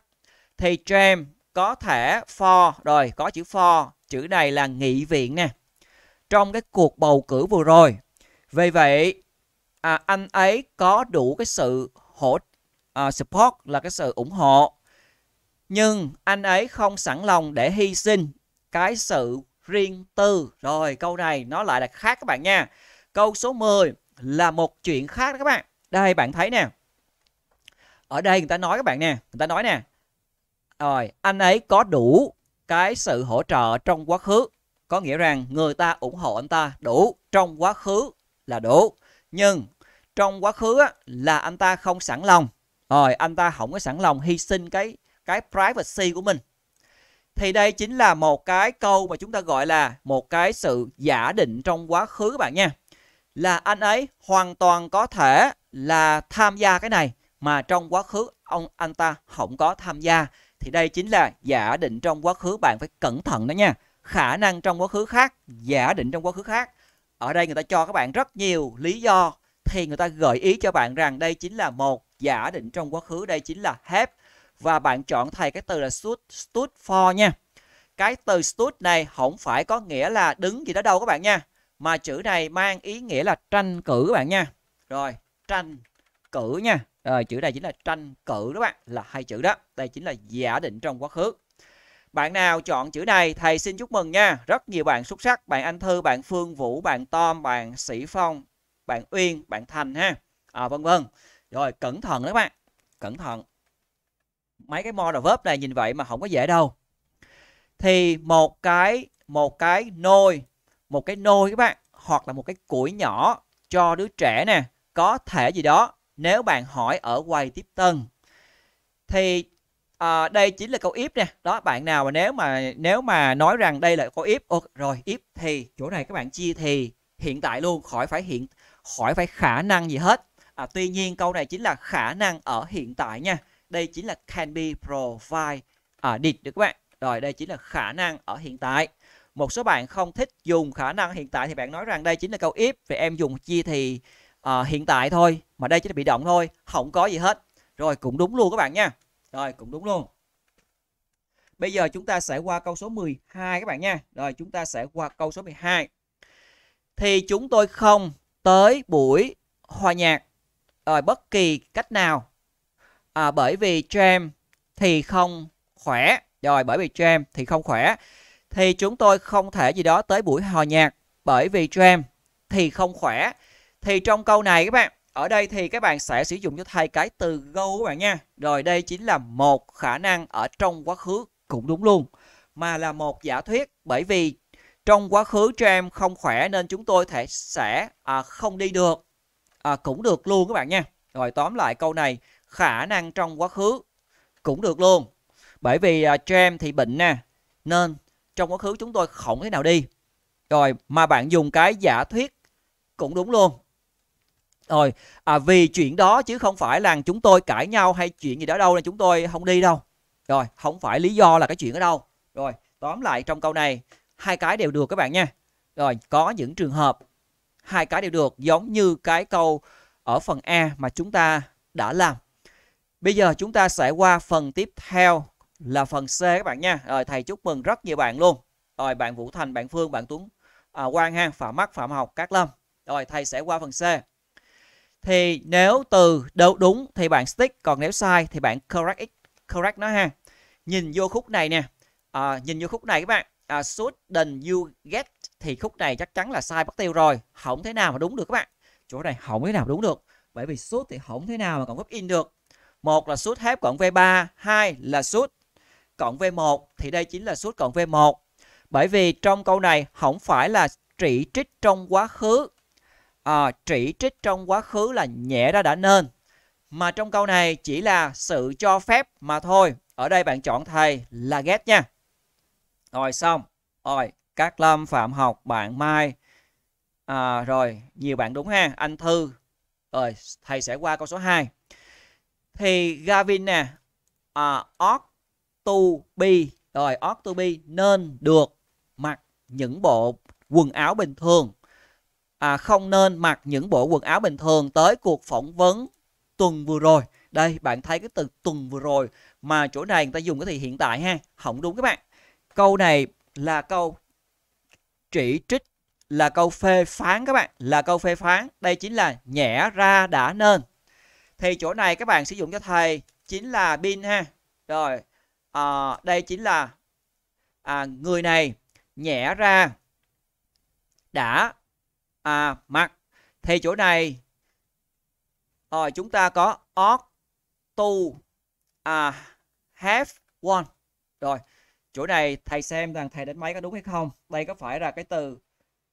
thì James có thể for rồi có chữ for chữ này là nghị viện nè trong cái cuộc bầu cử vừa rồi vì vậy à, anh ấy có đủ cái sự hỗ à, support là cái sự ủng hộ nhưng anh ấy không sẵn lòng để hy sinh cái sự riêng tư rồi câu này nó lại là khác các bạn nha câu số 10 là một chuyện khác đó các bạn đây bạn thấy nè ở đây người ta nói các bạn nè người ta nói nè rồi anh ấy có đủ cái sự hỗ trợ trong quá khứ có nghĩa rằng người ta ủng hộ anh ta đủ trong quá khứ là đủ nhưng trong quá khứ là anh ta không sẵn lòng rồi anh ta không có sẵn lòng hy sinh cái cái privacy của mình thì đây chính là một cái câu mà chúng ta gọi là một cái sự giả định trong quá khứ các bạn nha là anh ấy hoàn toàn có thể là tham gia cái này mà trong quá khứ ông anh ta không có tham gia thì đây chính là giả định trong quá khứ bạn phải cẩn thận đó nha khả năng trong quá khứ khác giả định trong quá khứ khác ở đây người ta cho các bạn rất nhiều lý do thì người ta gợi ý cho bạn rằng đây chính là một giả định trong quá khứ đây chính là have và bạn chọn thầy cái từ là stood, stood for nha cái từ stood này không phải có nghĩa là đứng gì đó đâu các bạn nha mà chữ này mang ý nghĩa là tranh cử các bạn nha rồi tranh cử nha à, chữ này chính là tranh cử đó bạn là hai chữ đó đây chính là giả định trong quá khứ bạn nào chọn chữ này thầy xin chúc mừng nha rất nhiều bạn xuất sắc bạn anh thư bạn phương vũ bạn tom bạn sĩ phong bạn uyên bạn thành ha à, vân vân rồi cẩn thận đó bạn cẩn thận mấy cái model verb này nhìn vậy mà không có dễ đâu thì một cái một cái nôi một cái nôi các bạn hoặc là một cái củi nhỏ cho đứa trẻ nè có thể gì đó nếu bạn hỏi ở quầy tiếp tân thì à, đây chính là câu if nè đó bạn nào mà nếu mà nếu mà nói rằng đây là câu if ok, rồi if thì chỗ này các bạn chia thì hiện tại luôn khỏi phải hiện khỏi phải khả năng gì hết à, tuy nhiên câu này chính là khả năng ở hiện tại nha đây chính là can be provide à, did được các bạn rồi đây chính là khả năng ở hiện tại một số bạn không thích dùng khả năng hiện tại thì bạn nói rằng đây chính là câu if vì em dùng chia thì uh, hiện tại thôi mà đây chỉ là bị động thôi không có gì hết rồi cũng đúng luôn các bạn nha rồi cũng đúng luôn bây giờ chúng ta sẽ qua câu số 12 các bạn nha rồi chúng ta sẽ qua câu số 12 thì chúng tôi không tới buổi hòa nhạc ở ờ, bất kỳ cách nào à, bởi vì James thì không khỏe rồi bởi vì James thì không khỏe thì chúng tôi không thể gì đó tới buổi hòa nhạc bởi vì James thì không khỏe thì trong câu này các bạn, ở đây thì các bạn sẽ sử dụng cho thầy cái từ go các bạn nha. Rồi đây chính là một khả năng ở trong quá khứ cũng đúng luôn. Mà là một giả thuyết bởi vì trong quá khứ cho em không khỏe nên chúng tôi thể sẽ à, không đi được. À, cũng được luôn các bạn nha. Rồi tóm lại câu này khả năng trong quá khứ cũng được luôn. Bởi vì à, cho em thì bệnh nè nên trong quá khứ chúng tôi không thế nào đi. Rồi mà bạn dùng cái giả thuyết cũng đúng luôn rồi à, vì chuyện đó chứ không phải là chúng tôi cãi nhau hay chuyện gì đó đâu là chúng tôi không đi đâu rồi không phải lý do là cái chuyện ở đâu rồi tóm lại trong câu này hai cái đều được các bạn nha rồi có những trường hợp hai cái đều được giống như cái câu ở phần A mà chúng ta đã làm bây giờ chúng ta sẽ qua phần tiếp theo là phần C các bạn nha rồi thầy chúc mừng rất nhiều bạn luôn rồi bạn Vũ Thành bạn Phương bạn Tuấn à, Quang ha Phạm Mắt Phạm Học Cát Lâm rồi thầy sẽ qua phần C thì nếu từ đâu đúng thì bạn stick còn nếu sai thì bạn correct it, correct nó ha nhìn vô khúc này nè à, nhìn vô khúc này các bạn à, đền you get thì khúc này chắc chắn là sai bắt tiêu rồi không thế nào mà đúng được các bạn chỗ này không thế nào đúng được bởi vì should thì không thế nào mà còn gấp in được một là should have cộng v3 hai là should cộng v1 thì đây chính là should cộng v1 bởi vì trong câu này không phải là trị trích trong quá khứ à, chỉ trích trong quá khứ là nhẹ ra đã nên mà trong câu này chỉ là sự cho phép mà thôi ở đây bạn chọn thầy là ghét nha rồi xong rồi các lâm phạm học bạn mai à, rồi nhiều bạn đúng ha anh thư rồi thầy sẽ qua câu số 2 thì Gavin nè à, ought to be rồi ought to be nên được mặc những bộ quần áo bình thường à, không nên mặc những bộ quần áo bình thường tới cuộc phỏng vấn tuần vừa rồi đây bạn thấy cái từ tuần vừa rồi mà chỗ này người ta dùng cái thì hiện tại ha không đúng các bạn câu này là câu chỉ trích là câu phê phán các bạn là câu phê phán đây chính là nhẹ ra đã nên thì chỗ này các bạn sử dụng cho thầy chính là bin ha rồi à, đây chính là à, người này nhẹ ra đã à, mặt thì chỗ này rồi ờ, chúng ta có ought to à, have one rồi chỗ này thầy xem rằng thầy đánh máy có đúng hay không đây có phải là cái từ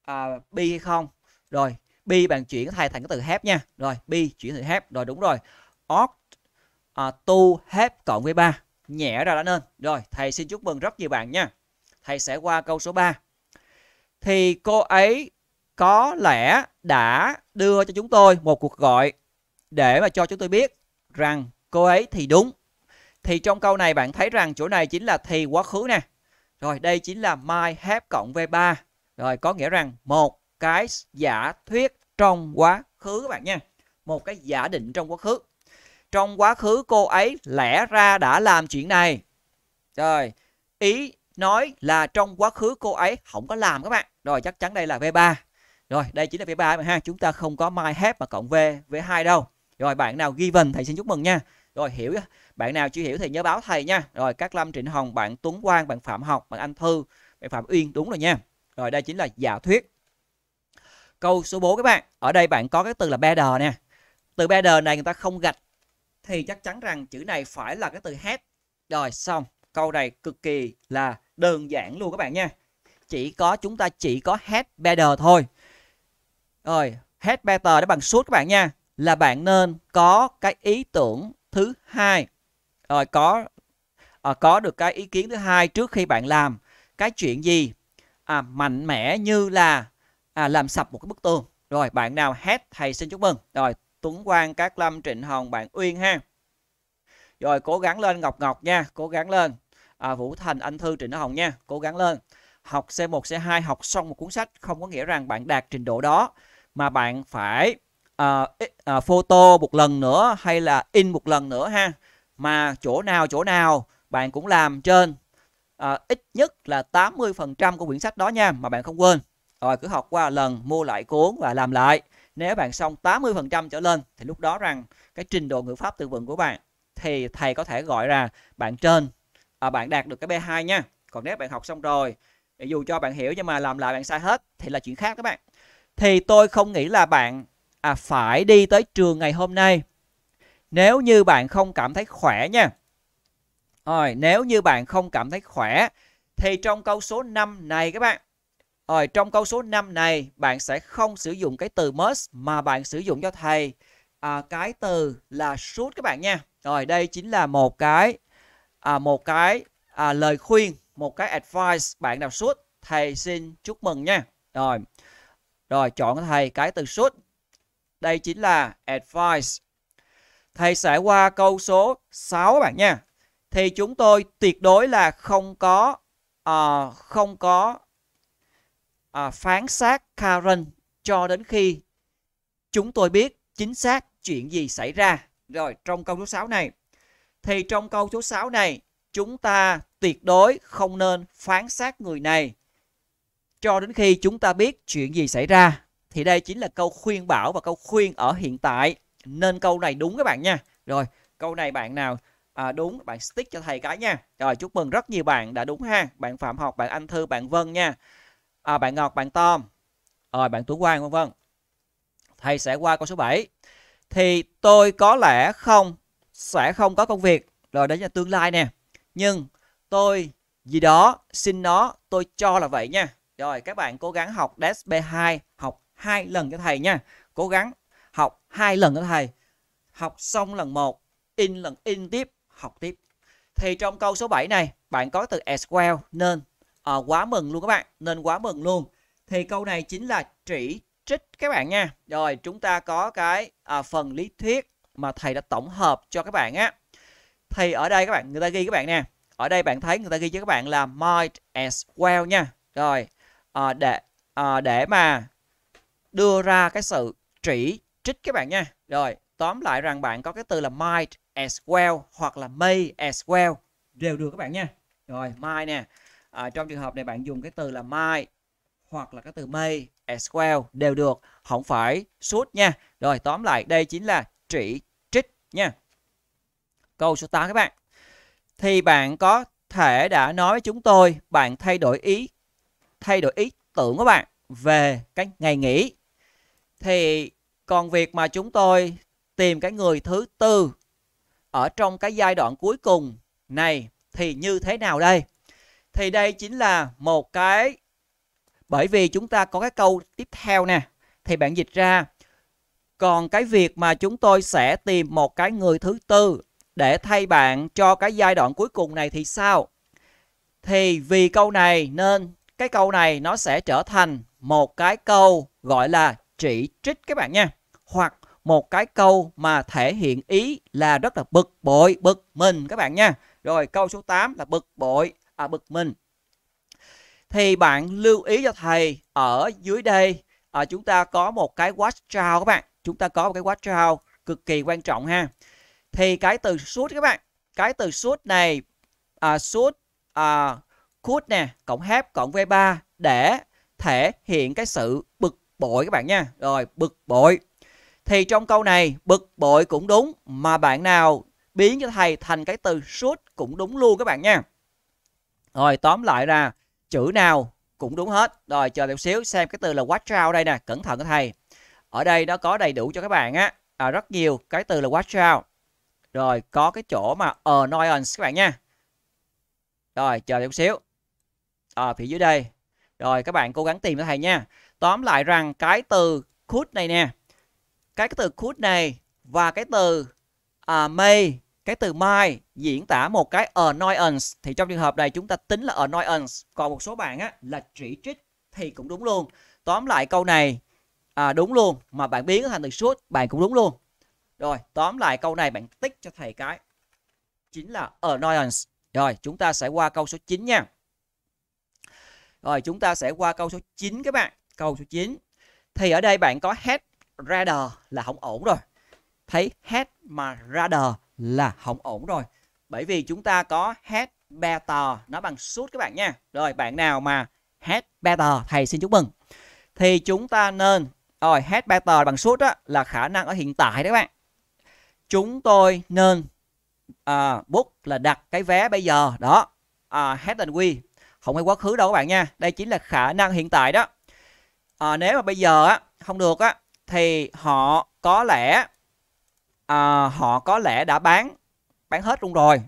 à, be hay không rồi be bạn chuyển thầy thành cái từ have nha rồi be chuyển thành have rồi đúng rồi ought à, to have cộng với ba nhẹ ra đã nên rồi thầy xin chúc mừng rất nhiều bạn nha thầy sẽ qua câu số 3 thì cô ấy có lẽ đã đưa cho chúng tôi một cuộc gọi để mà cho chúng tôi biết rằng cô ấy thì đúng. Thì trong câu này bạn thấy rằng chỗ này chính là thì quá khứ nè. Rồi đây chính là my have cộng V3. Rồi có nghĩa rằng một cái giả thuyết trong quá khứ các bạn nha. Một cái giả định trong quá khứ. Trong quá khứ cô ấy lẽ ra đã làm chuyện này. Rồi ý nói là trong quá khứ cô ấy không có làm các bạn. Rồi chắc chắn đây là V3. Rồi, đây chính là vế 3 bạn ha. Chúng ta không có my have mà cộng v vế 2 đâu. Rồi bạn nào ghi vần thầy xin chúc mừng nha. Rồi hiểu bạn nào chưa hiểu thì nhớ báo thầy nha. Rồi các Lâm Trịnh Hồng, bạn Tuấn Quang, bạn Phạm Học, bạn Anh Thư, bạn Phạm Uyên đúng rồi nha. Rồi đây chính là giả thuyết. Câu số 4 các bạn. Ở đây bạn có cái từ là banner nè. Từ banner này người ta không gạch thì chắc chắn rằng chữ này phải là cái từ head. Rồi xong, câu này cực kỳ là đơn giản luôn các bạn nha. Chỉ có chúng ta chỉ có head banner thôi rồi head better để bằng suốt các bạn nha là bạn nên có cái ý tưởng thứ hai rồi có à, có được cái ý kiến thứ hai trước khi bạn làm cái chuyện gì à, mạnh mẽ như là à, làm sập một cái bức tường rồi bạn nào hết thầy xin chúc mừng rồi Tuấn Quang Cát Lâm Trịnh Hồng bạn Uyên ha rồi cố gắng lên Ngọc Ngọc nha cố gắng lên à, Vũ Thành Anh Thư Trịnh Hồng nha cố gắng lên học C1 C2 học xong một cuốn sách không có nghĩa rằng bạn đạt trình độ đó mà bạn phải uh, uh, photo một lần nữa hay là in một lần nữa ha mà chỗ nào chỗ nào bạn cũng làm trên à, ít nhất là 80% của quyển sách đó nha mà bạn không quên. Rồi cứ học qua lần, mua lại cuốn và làm lại. Nếu bạn xong 80% trở lên thì lúc đó rằng cái trình độ ngữ pháp từ vựng của bạn thì thầy có thể gọi là bạn trên à, bạn đạt được cái B2 nha. Còn nếu bạn học xong rồi, dù cho bạn hiểu nhưng mà làm lại bạn sai hết thì là chuyện khác các bạn thì tôi không nghĩ là bạn à, phải đi tới trường ngày hôm nay nếu như bạn không cảm thấy khỏe nha rồi nếu như bạn không cảm thấy khỏe thì trong câu số 5 này các bạn rồi trong câu số 5 này bạn sẽ không sử dụng cái từ must mà bạn sử dụng cho thầy à, cái từ là should các bạn nha rồi đây chính là một cái à, một cái à, lời khuyên một cái advice bạn nào should thầy xin chúc mừng nha rồi rồi chọn thầy cái từ should. Đây chính là advice. Thầy sẽ qua câu số 6 các bạn nha. Thì chúng tôi tuyệt đối là không có uh, không có uh, phán xác karen cho đến khi chúng tôi biết chính xác chuyện gì xảy ra. Rồi trong câu số 6 này thì trong câu số 6 này chúng ta tuyệt đối không nên phán xét người này cho đến khi chúng ta biết chuyện gì xảy ra. Thì đây chính là câu khuyên bảo và câu khuyên ở hiện tại. Nên câu này đúng các bạn nha. Rồi, câu này bạn nào à, đúng bạn stick cho thầy cái nha. Rồi, chúc mừng rất nhiều bạn đã đúng ha. Bạn Phạm Học, bạn Anh Thư, bạn Vân nha. À, bạn ngọc bạn Tom. Rồi, bạn Tú Quang vân vân. Thầy sẽ qua câu số 7. Thì tôi có lẽ không sẽ không có công việc rồi đến là tương lai nè nhưng tôi gì đó xin nó tôi cho là vậy nha rồi các bạn cố gắng học DSP2 học hai lần cho thầy nha. Cố gắng học hai lần cho thầy. Học xong lần 1, in lần in tiếp, học tiếp. Thì trong câu số 7 này, bạn có từ as well nên à, quá mừng luôn các bạn, nên quá mừng luôn. Thì câu này chính là chỉ trích các bạn nha. Rồi chúng ta có cái à, phần lý thuyết mà thầy đã tổng hợp cho các bạn á. Thì ở đây các bạn người ta ghi các bạn nè. Ở đây bạn thấy người ta ghi cho các bạn là might as well nha. Rồi à, để à, để mà đưa ra cái sự chỉ trích các bạn nha. Rồi, tóm lại rằng bạn có cái từ là might as well hoặc là may as well đều được các bạn nha. Rồi, might nè. À, trong trường hợp này bạn dùng cái từ là might hoặc là cái từ may as well đều được, không phải suốt nha. Rồi, tóm lại đây chính là chỉ trích nha. Câu số 8 các bạn. Thì bạn có thể đã nói với chúng tôi bạn thay đổi ý thay đổi ý tưởng của bạn về cái ngày nghỉ thì còn việc mà chúng tôi tìm cái người thứ tư ở trong cái giai đoạn cuối cùng này thì như thế nào đây? Thì đây chính là một cái bởi vì chúng ta có cái câu tiếp theo nè thì bạn dịch ra còn cái việc mà chúng tôi sẽ tìm một cái người thứ tư để thay bạn cho cái giai đoạn cuối cùng này thì sao? Thì vì câu này nên cái câu này nó sẽ trở thành một cái câu gọi là chỉ trích các bạn nha. Hoặc một cái câu mà thể hiện ý là rất là bực bội, bực mình các bạn nha. Rồi câu số 8 là bực bội, à bực mình. Thì bạn lưu ý cho thầy ở dưới đây à, chúng ta có một cái watch out các bạn. Chúng ta có một cái watch out cực kỳ quan trọng ha. Thì cái từ suốt các bạn, cái từ suốt này à, suốt à, could nè, cộng have cộng V3 để thể hiện cái sự bực bội các bạn nha. Rồi, bực bội. Thì trong câu này bực bội cũng đúng mà bạn nào biến cho thầy thành cái từ should cũng đúng luôn các bạn nha. Rồi, tóm lại là chữ nào cũng đúng hết. Rồi, chờ một xíu xem cái từ là watch out đây nè, cẩn thận các thầy. Ở đây nó có đầy đủ cho các bạn á, à, rất nhiều cái từ là watch out. Rồi, có cái chỗ mà annoyance các bạn nha. Rồi, chờ một xíu ở ờ, phía dưới đây. Rồi các bạn cố gắng tìm cho thầy nha. Tóm lại rằng cái từ could này nè, cái từ could này và cái từ uh, may, cái từ may diễn tả một cái annoyance thì trong trường hợp này chúng ta tính là annoyance, còn một số bạn á là chỉ trích thì cũng đúng luôn. Tóm lại câu này à, đúng luôn mà bạn biến thành từ suốt bạn cũng đúng luôn. Rồi, tóm lại câu này bạn tích cho thầy cái chính là annoyance. Rồi, chúng ta sẽ qua câu số 9 nha. Rồi chúng ta sẽ qua câu số 9 các bạn. Câu số 9. Thì ở đây bạn có head radar là không ổn rồi. Thấy head mà radar là không ổn rồi. Bởi vì chúng ta có head beta nó bằng sút các bạn nha. Rồi bạn nào mà head beta thầy xin chúc mừng. Thì chúng ta nên rồi head beta bằng sút á là khả năng ở hiện tại đấy các bạn. Chúng tôi nên à, book là đặt cái vé bây giờ đó. À, head and we không phải quá khứ đâu các bạn nha đây chính là khả năng hiện tại đó à, nếu mà bây giờ á không được á thì họ có lẽ à, họ có lẽ đã bán bán hết luôn rồi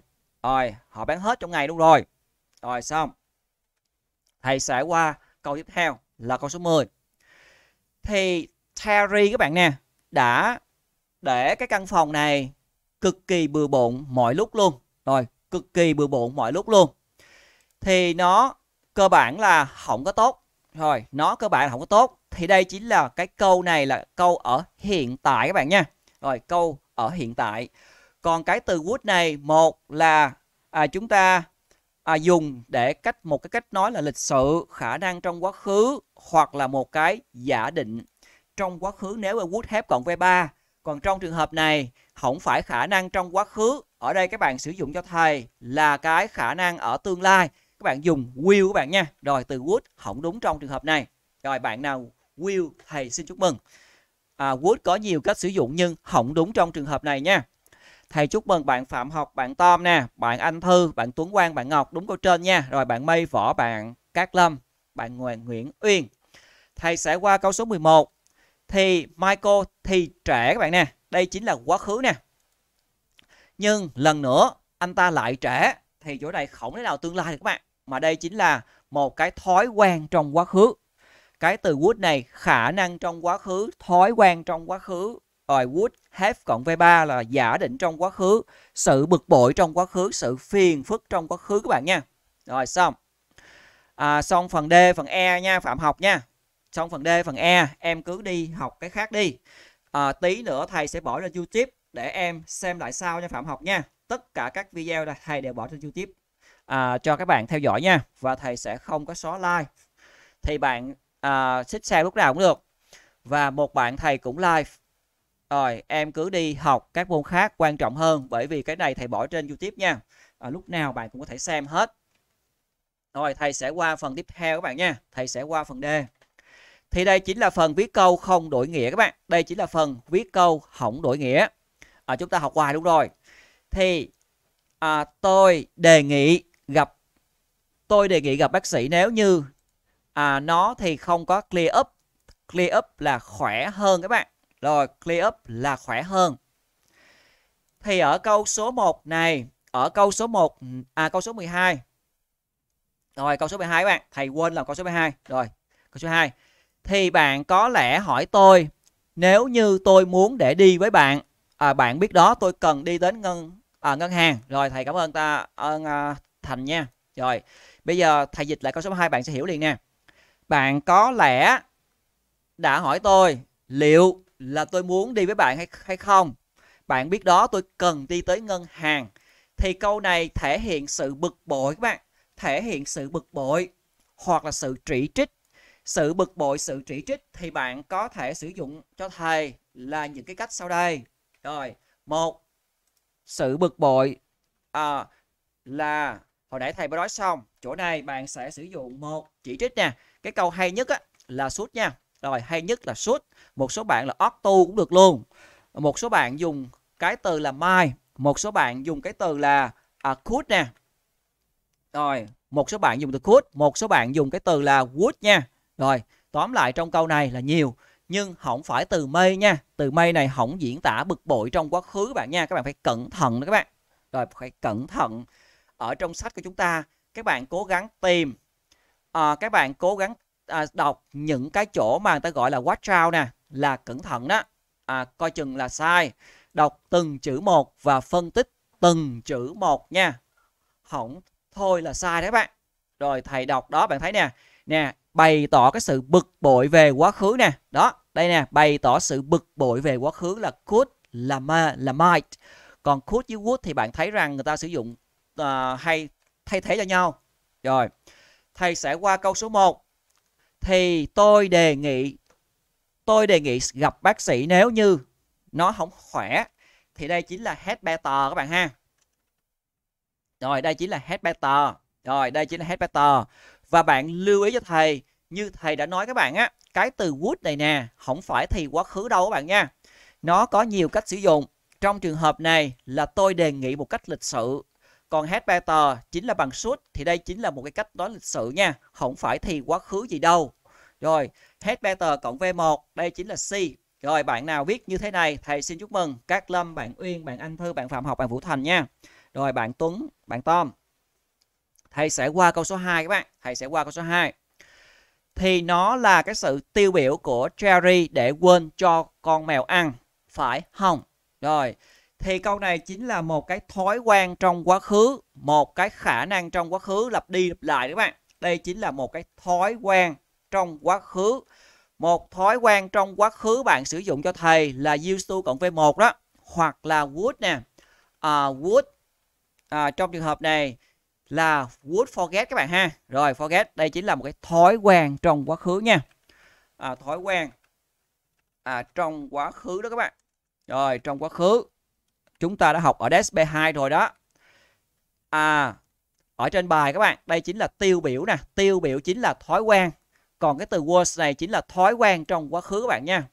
rồi họ bán hết trong ngày luôn rồi rồi xong thầy sẽ qua câu tiếp theo là câu số 10 thì Terry các bạn nè đã để cái căn phòng này cực kỳ bừa bộn mọi lúc luôn rồi cực kỳ bừa bộn mọi lúc luôn thì nó cơ bản là không có tốt rồi nó cơ bản là không có tốt thì đây chính là cái câu này là câu ở hiện tại các bạn nha rồi câu ở hiện tại còn cái từ would này một là à, chúng ta à, dùng để cách một cái cách nói là lịch sự khả năng trong quá khứ hoặc là một cái giả định trong quá khứ nếu mà would have cộng với 3 còn trong trường hợp này không phải khả năng trong quá khứ ở đây các bạn sử dụng cho thầy là cái khả năng ở tương lai các bạn dùng will các bạn nha rồi từ would không đúng trong trường hợp này rồi bạn nào will thầy xin chúc mừng à, would có nhiều cách sử dụng nhưng không đúng trong trường hợp này nha thầy chúc mừng bạn phạm học bạn tom nè bạn anh thư bạn tuấn quang bạn ngọc đúng câu trên nha rồi bạn mây võ bạn cát lâm bạn Nguyễn Nguyễn Uyên. Thầy sẽ qua câu số 11. Thì Michael thì trẻ các bạn nè. Đây chính là quá khứ nè. Nhưng lần nữa anh ta lại trẻ. Thì chỗ này không thể nào tương lai được các bạn mà đây chính là một cái thói quen trong quá khứ. Cái từ would này khả năng trong quá khứ, thói quen trong quá khứ, rồi would have cộng v ba là giả định trong quá khứ, sự bực bội trong quá khứ, sự phiền phức trong quá khứ các bạn nha. Rồi xong. À, xong phần D, phần E nha, Phạm học nha. Xong phần D, phần E, em cứ đi học cái khác đi. À, tí nữa thầy sẽ bỏ lên YouTube để em xem lại sau nha Phạm học nha. Tất cả các video này thầy đều bỏ trên YouTube à, cho các bạn theo dõi nha và thầy sẽ không có xóa like thì bạn à, xích sang lúc nào cũng được và một bạn thầy cũng like rồi em cứ đi học các môn khác quan trọng hơn bởi vì cái này thầy bỏ trên youtube nha à, lúc nào bạn cũng có thể xem hết rồi thầy sẽ qua phần tiếp theo các bạn nha thầy sẽ qua phần d thì đây chính là phần viết câu không đổi nghĩa các bạn đây chính là phần viết câu không đổi nghĩa à, chúng ta học hoài đúng rồi thì à, tôi đề nghị gặp tôi đề nghị gặp bác sĩ nếu như à, nó thì không có clear up clear up là khỏe hơn các bạn rồi clear up là khỏe hơn thì ở câu số 1 này ở câu số 1 à câu số 12 rồi câu số 12 các bạn thầy quên là câu số 12 rồi câu số 2 thì bạn có lẽ hỏi tôi nếu như tôi muốn để đi với bạn à, bạn biết đó tôi cần đi đến ngân à, ngân hàng rồi thầy cảm ơn ta à, à, thành nha. Rồi, bây giờ thầy dịch lại câu số 2 bạn sẽ hiểu liền nè. Bạn có lẽ đã hỏi tôi liệu là tôi muốn đi với bạn hay hay không? Bạn biết đó tôi cần đi tới ngân hàng. Thì câu này thể hiện sự bực bội các bạn, thể hiện sự bực bội hoặc là sự chỉ trích. Sự bực bội, sự chỉ trích thì bạn có thể sử dụng cho thầy là những cái cách sau đây. Rồi, một sự bực bội à, là hồi nãy thầy mới nói xong chỗ này bạn sẽ sử dụng một chỉ trích nha cái câu hay nhất á, là suốt nha rồi hay nhất là suốt một số bạn là octo cũng được luôn một số bạn dùng cái từ là mai một số bạn dùng cái từ là à, could nè rồi một số bạn dùng từ could một số bạn dùng cái từ là would nha rồi tóm lại trong câu này là nhiều nhưng không phải từ mây nha từ mây này không diễn tả bực bội trong quá khứ bạn nha các bạn phải cẩn thận đó các bạn rồi phải cẩn thận ở trong sách của chúng ta các bạn cố gắng tìm à, các bạn cố gắng à, đọc những cái chỗ mà người ta gọi là watch out nè là cẩn thận đó à, coi chừng là sai đọc từng chữ một và phân tích từng chữ một nha hỏng thôi là sai đấy bạn rồi thầy đọc đó bạn thấy nè nè bày tỏ cái sự bực bội về quá khứ nè đó đây nè bày tỏ sự bực bội về quá khứ là could là ma là might còn could với would thì bạn thấy rằng người ta sử dụng uh, hay thay thế cho nhau. Rồi, thầy sẽ qua câu số 1. Thì tôi đề nghị tôi đề nghị gặp bác sĩ nếu như nó không khỏe. Thì đây chính là head better các bạn ha. Rồi, đây chính là head better. Rồi, đây chính là head better. Và bạn lưu ý cho thầy, như thầy đã nói các bạn á, cái từ would này nè, không phải thì quá khứ đâu các bạn nha. Nó có nhiều cách sử dụng. Trong trường hợp này là tôi đề nghị một cách lịch sự còn headbeater chính là bằng suốt thì đây chính là một cái cách nói lịch sự nha, không phải thì quá khứ gì đâu. Rồi, headbeater cộng V1, đây chính là C. Rồi, bạn nào viết như thế này, thầy xin chúc mừng các Lâm, bạn Uyên, bạn Anh Thư, bạn Phạm Học, bạn Vũ Thành nha. Rồi, bạn Tuấn, bạn Tom. Thầy sẽ qua câu số 2 các bạn, thầy sẽ qua câu số 2 thì nó là cái sự tiêu biểu của Jerry để quên cho con mèo ăn, phải không? Rồi, thì câu này chính là một cái thói quen trong quá khứ một cái khả năng trong quá khứ lặp đi lặp lại các bạn đây chính là một cái thói quen trong quá khứ một thói quen trong quá khứ bạn sử dụng cho thầy là used to cộng với một đó hoặc là would nè à, uh, would à, trong trường hợp này là would forget các bạn ha rồi forget đây chính là một cái thói quen trong quá khứ nha à, thói quen à, trong quá khứ đó các bạn rồi trong quá khứ Chúng ta đã học ở DSP2 rồi đó. À, ở trên bài các bạn, đây chính là tiêu biểu nè. Tiêu biểu chính là thói quen. Còn cái từ words này chính là thói quen trong quá khứ các bạn nha.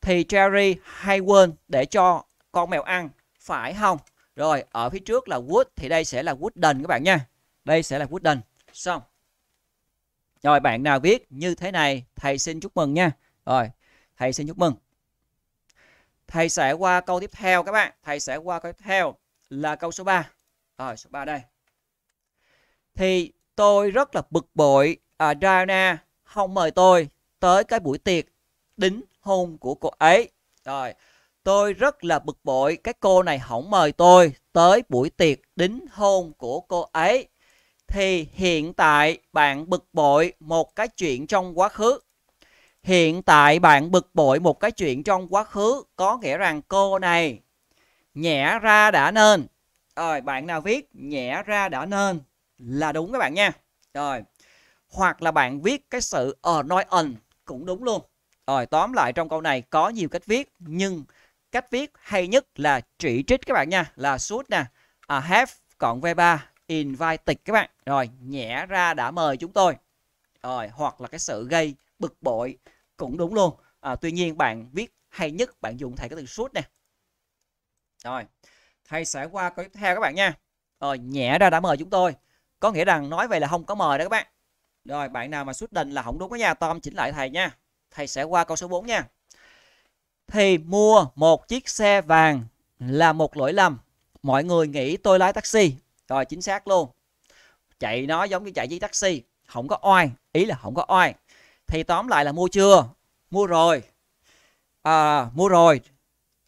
Thì Jerry hay quên để cho con mèo ăn, phải không? Rồi, ở phía trước là would thì đây sẽ là wooden các bạn nha. Đây sẽ là wooden. Xong. Rồi bạn nào viết như thế này, thầy xin chúc mừng nha. Rồi, thầy xin chúc mừng. Thầy sẽ qua câu tiếp theo các bạn. Thầy sẽ qua câu tiếp theo là câu số 3. Rồi, số 3 đây. Thì tôi rất là bực bội. À, Diana không mời tôi tới cái buổi tiệc đính hôn của cô ấy. Rồi, tôi rất là bực bội. Cái cô này không mời tôi tới buổi tiệc đính hôn của cô ấy. Thì hiện tại bạn bực bội một cái chuyện trong quá khứ Hiện tại bạn bực bội một cái chuyện trong quá khứ, có nghĩa rằng cô này nhẽ ra đã nên. Rồi, bạn nào viết nhẽ ra đã nên là đúng các bạn nha. Rồi, hoặc là bạn viết cái sự annoyance cũng đúng luôn. Rồi, tóm lại trong câu này có nhiều cách viết, nhưng cách viết hay nhất là chỉ trích các bạn nha, là should nè, à, have cộng V3 invited các bạn. Rồi, nhẽ ra đã mời chúng tôi. Rồi, hoặc là cái sự gây bực bội cũng đúng luôn à, tuy nhiên bạn viết hay nhất bạn dùng thầy cái từ suốt nè rồi thầy sẽ qua câu tiếp theo các bạn nha rồi nhẹ ra đã mời chúng tôi có nghĩa rằng nói vậy là không có mời đó các bạn rồi bạn nào mà suốt định là không đúng đó nha tom chỉnh lại thầy nha thầy sẽ qua câu số 4 nha thì mua một chiếc xe vàng là một lỗi lầm mọi người nghĩ tôi lái taxi rồi chính xác luôn chạy nó giống như chạy với taxi không có oai ý là không có oai thì tóm lại là mua chưa mua rồi à, mua rồi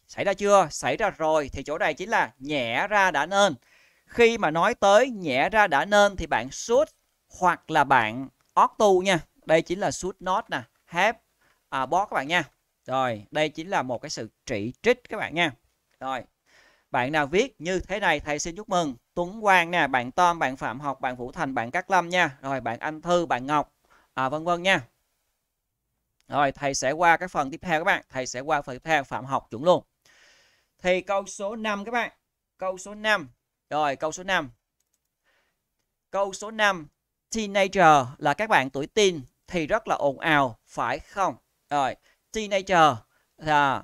xảy ra chưa xảy ra rồi thì chỗ này chính là nhẹ ra đã nên khi mà nói tới nhẹ ra đã nên thì bạn should hoặc là bạn ought to nha đây chính là should not nè have à, bought các bạn nha rồi đây chính là một cái sự trị trích các bạn nha rồi bạn nào viết như thế này thầy xin chúc mừng Tuấn Quang nè bạn Tom bạn Phạm Học bạn Vũ Thành bạn Cát Lâm nha rồi bạn Anh Thư bạn Ngọc à, vân vân nha rồi thầy sẽ qua các phần tiếp theo các bạn, thầy sẽ qua phần tiếp theo phạm học chuẩn luôn. Thì câu số 5 các bạn, câu số 5. Rồi câu số 5. Câu số 5, teenager là các bạn tuổi teen thì rất là ồn ào phải không? Rồi, teenager là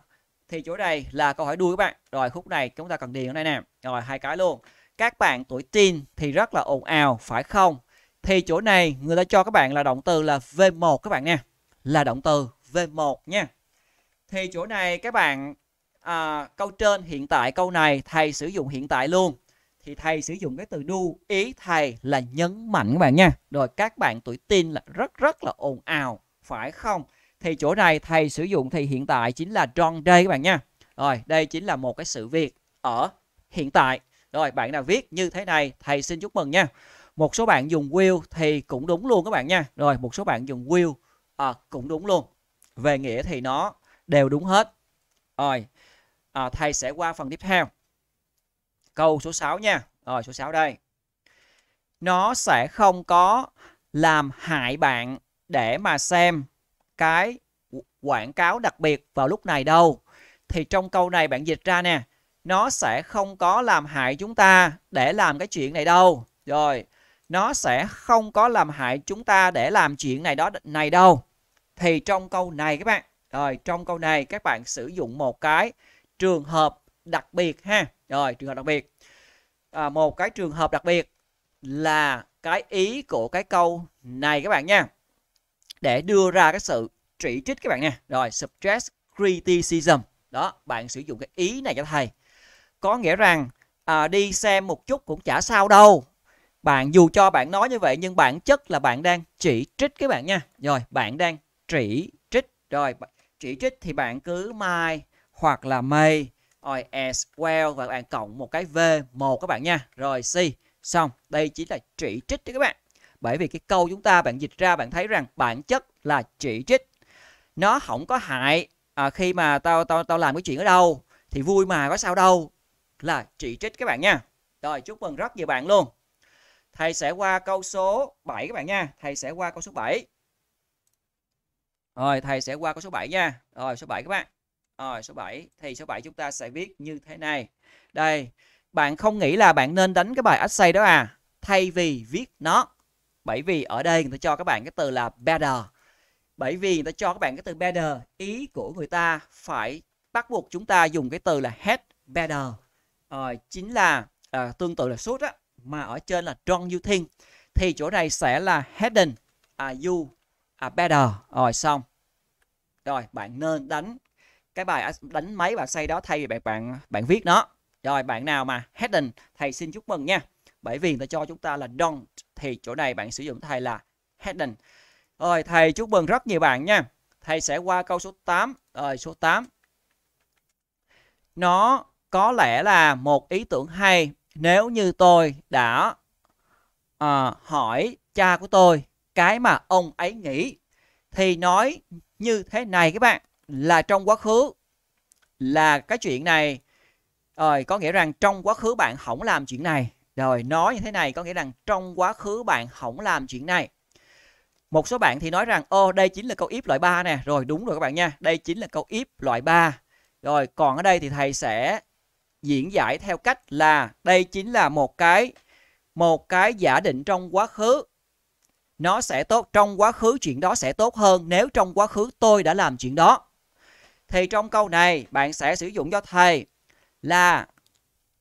thì chỗ này là câu hỏi đuôi các bạn. Rồi khúc này chúng ta cần điền ở đây nè. Rồi hai cái luôn. Các bạn tuổi teen thì rất là ồn ào phải không? Thì chỗ này người ta cho các bạn là động từ là V1 các bạn nha là động từ V1 nha. Thì chỗ này các bạn à, câu trên hiện tại câu này thầy sử dụng hiện tại luôn. Thì thầy sử dụng cái từ do ý thầy là nhấn mạnh các bạn nha. Rồi các bạn tuổi tin là rất rất là ồn ào phải không? Thì chỗ này thầy sử dụng thì hiện tại chính là John Day các bạn nha. Rồi đây chính là một cái sự việc ở hiện tại. Rồi bạn nào viết như thế này thầy xin chúc mừng nha. Một số bạn dùng will thì cũng đúng luôn các bạn nha. Rồi một số bạn dùng will à, cũng đúng luôn về nghĩa thì nó đều đúng hết rồi à, thầy sẽ qua phần tiếp theo câu số 6 nha rồi số 6 đây nó sẽ không có làm hại bạn để mà xem cái quảng cáo đặc biệt vào lúc này đâu thì trong câu này bạn dịch ra nè nó sẽ không có làm hại chúng ta để làm cái chuyện này đâu rồi nó sẽ không có làm hại chúng ta để làm chuyện này đó này đâu thì trong câu này các bạn rồi trong câu này các bạn sử dụng một cái trường hợp đặc biệt ha rồi trường hợp đặc biệt à, một cái trường hợp đặc biệt là cái ý của cái câu này các bạn nha để đưa ra cái sự chỉ trích các bạn nha rồi stress criticism đó bạn sử dụng cái ý này cho thầy có nghĩa rằng à, đi xem một chút cũng chả sao đâu bạn dù cho bạn nói như vậy nhưng bản chất là bạn đang chỉ trích các bạn nha rồi bạn đang chỉ trích rồi chỉ trích thì bạn cứ my hoặc là may rồi as well và bạn cộng một cái v một các bạn nha rồi c xong đây chỉ là chỉ trích đấy các bạn bởi vì cái câu chúng ta bạn dịch ra bạn thấy rằng bản chất là chỉ trích nó không có hại à, khi mà tao tao tao làm cái chuyện ở đâu thì vui mà có sao đâu là chỉ trích các bạn nha rồi chúc mừng rất nhiều bạn luôn thầy sẽ qua câu số 7 các bạn nha thầy sẽ qua câu số 7 rồi thầy sẽ qua câu số 7 nha. Rồi số 7 các bạn. Rồi số 7 thì số 7 chúng ta sẽ viết như thế này. Đây, bạn không nghĩ là bạn nên đánh cái bài essay đó à? Thay vì viết nó. Bởi vì ở đây người ta cho các bạn cái từ là better. Bởi vì người ta cho các bạn cái từ better, ý của người ta phải bắt buộc chúng ta dùng cái từ là head better. Rồi chính là à, tương tự là suốt á mà ở trên là don't you think thì chỗ này sẽ là heading are you are better rồi xong rồi bạn nên đánh cái bài đánh máy bạn say đó thay vì bạn bạn bạn viết nó rồi bạn nào mà heading thầy xin chúc mừng nha bởi vì người ta cho chúng ta là don't thì chỗ này bạn sử dụng thầy là heading rồi thầy chúc mừng rất nhiều bạn nha thầy sẽ qua câu số 8 rồi số 8 nó có lẽ là một ý tưởng hay nếu như tôi đã uh, hỏi cha của tôi cái mà ông ấy nghĩ thì nói như thế này các bạn là trong quá khứ là cái chuyện này rồi có nghĩa rằng trong quá khứ bạn không làm chuyện này rồi nói như thế này có nghĩa rằng trong quá khứ bạn không làm chuyện này một số bạn thì nói rằng ô đây chính là câu if loại 3 nè rồi đúng rồi các bạn nha đây chính là câu if loại 3 rồi còn ở đây thì thầy sẽ diễn giải theo cách là đây chính là một cái một cái giả định trong quá khứ nó sẽ tốt trong quá khứ chuyện đó sẽ tốt hơn nếu trong quá khứ tôi đã làm chuyện đó thì trong câu này bạn sẽ sử dụng cho thầy là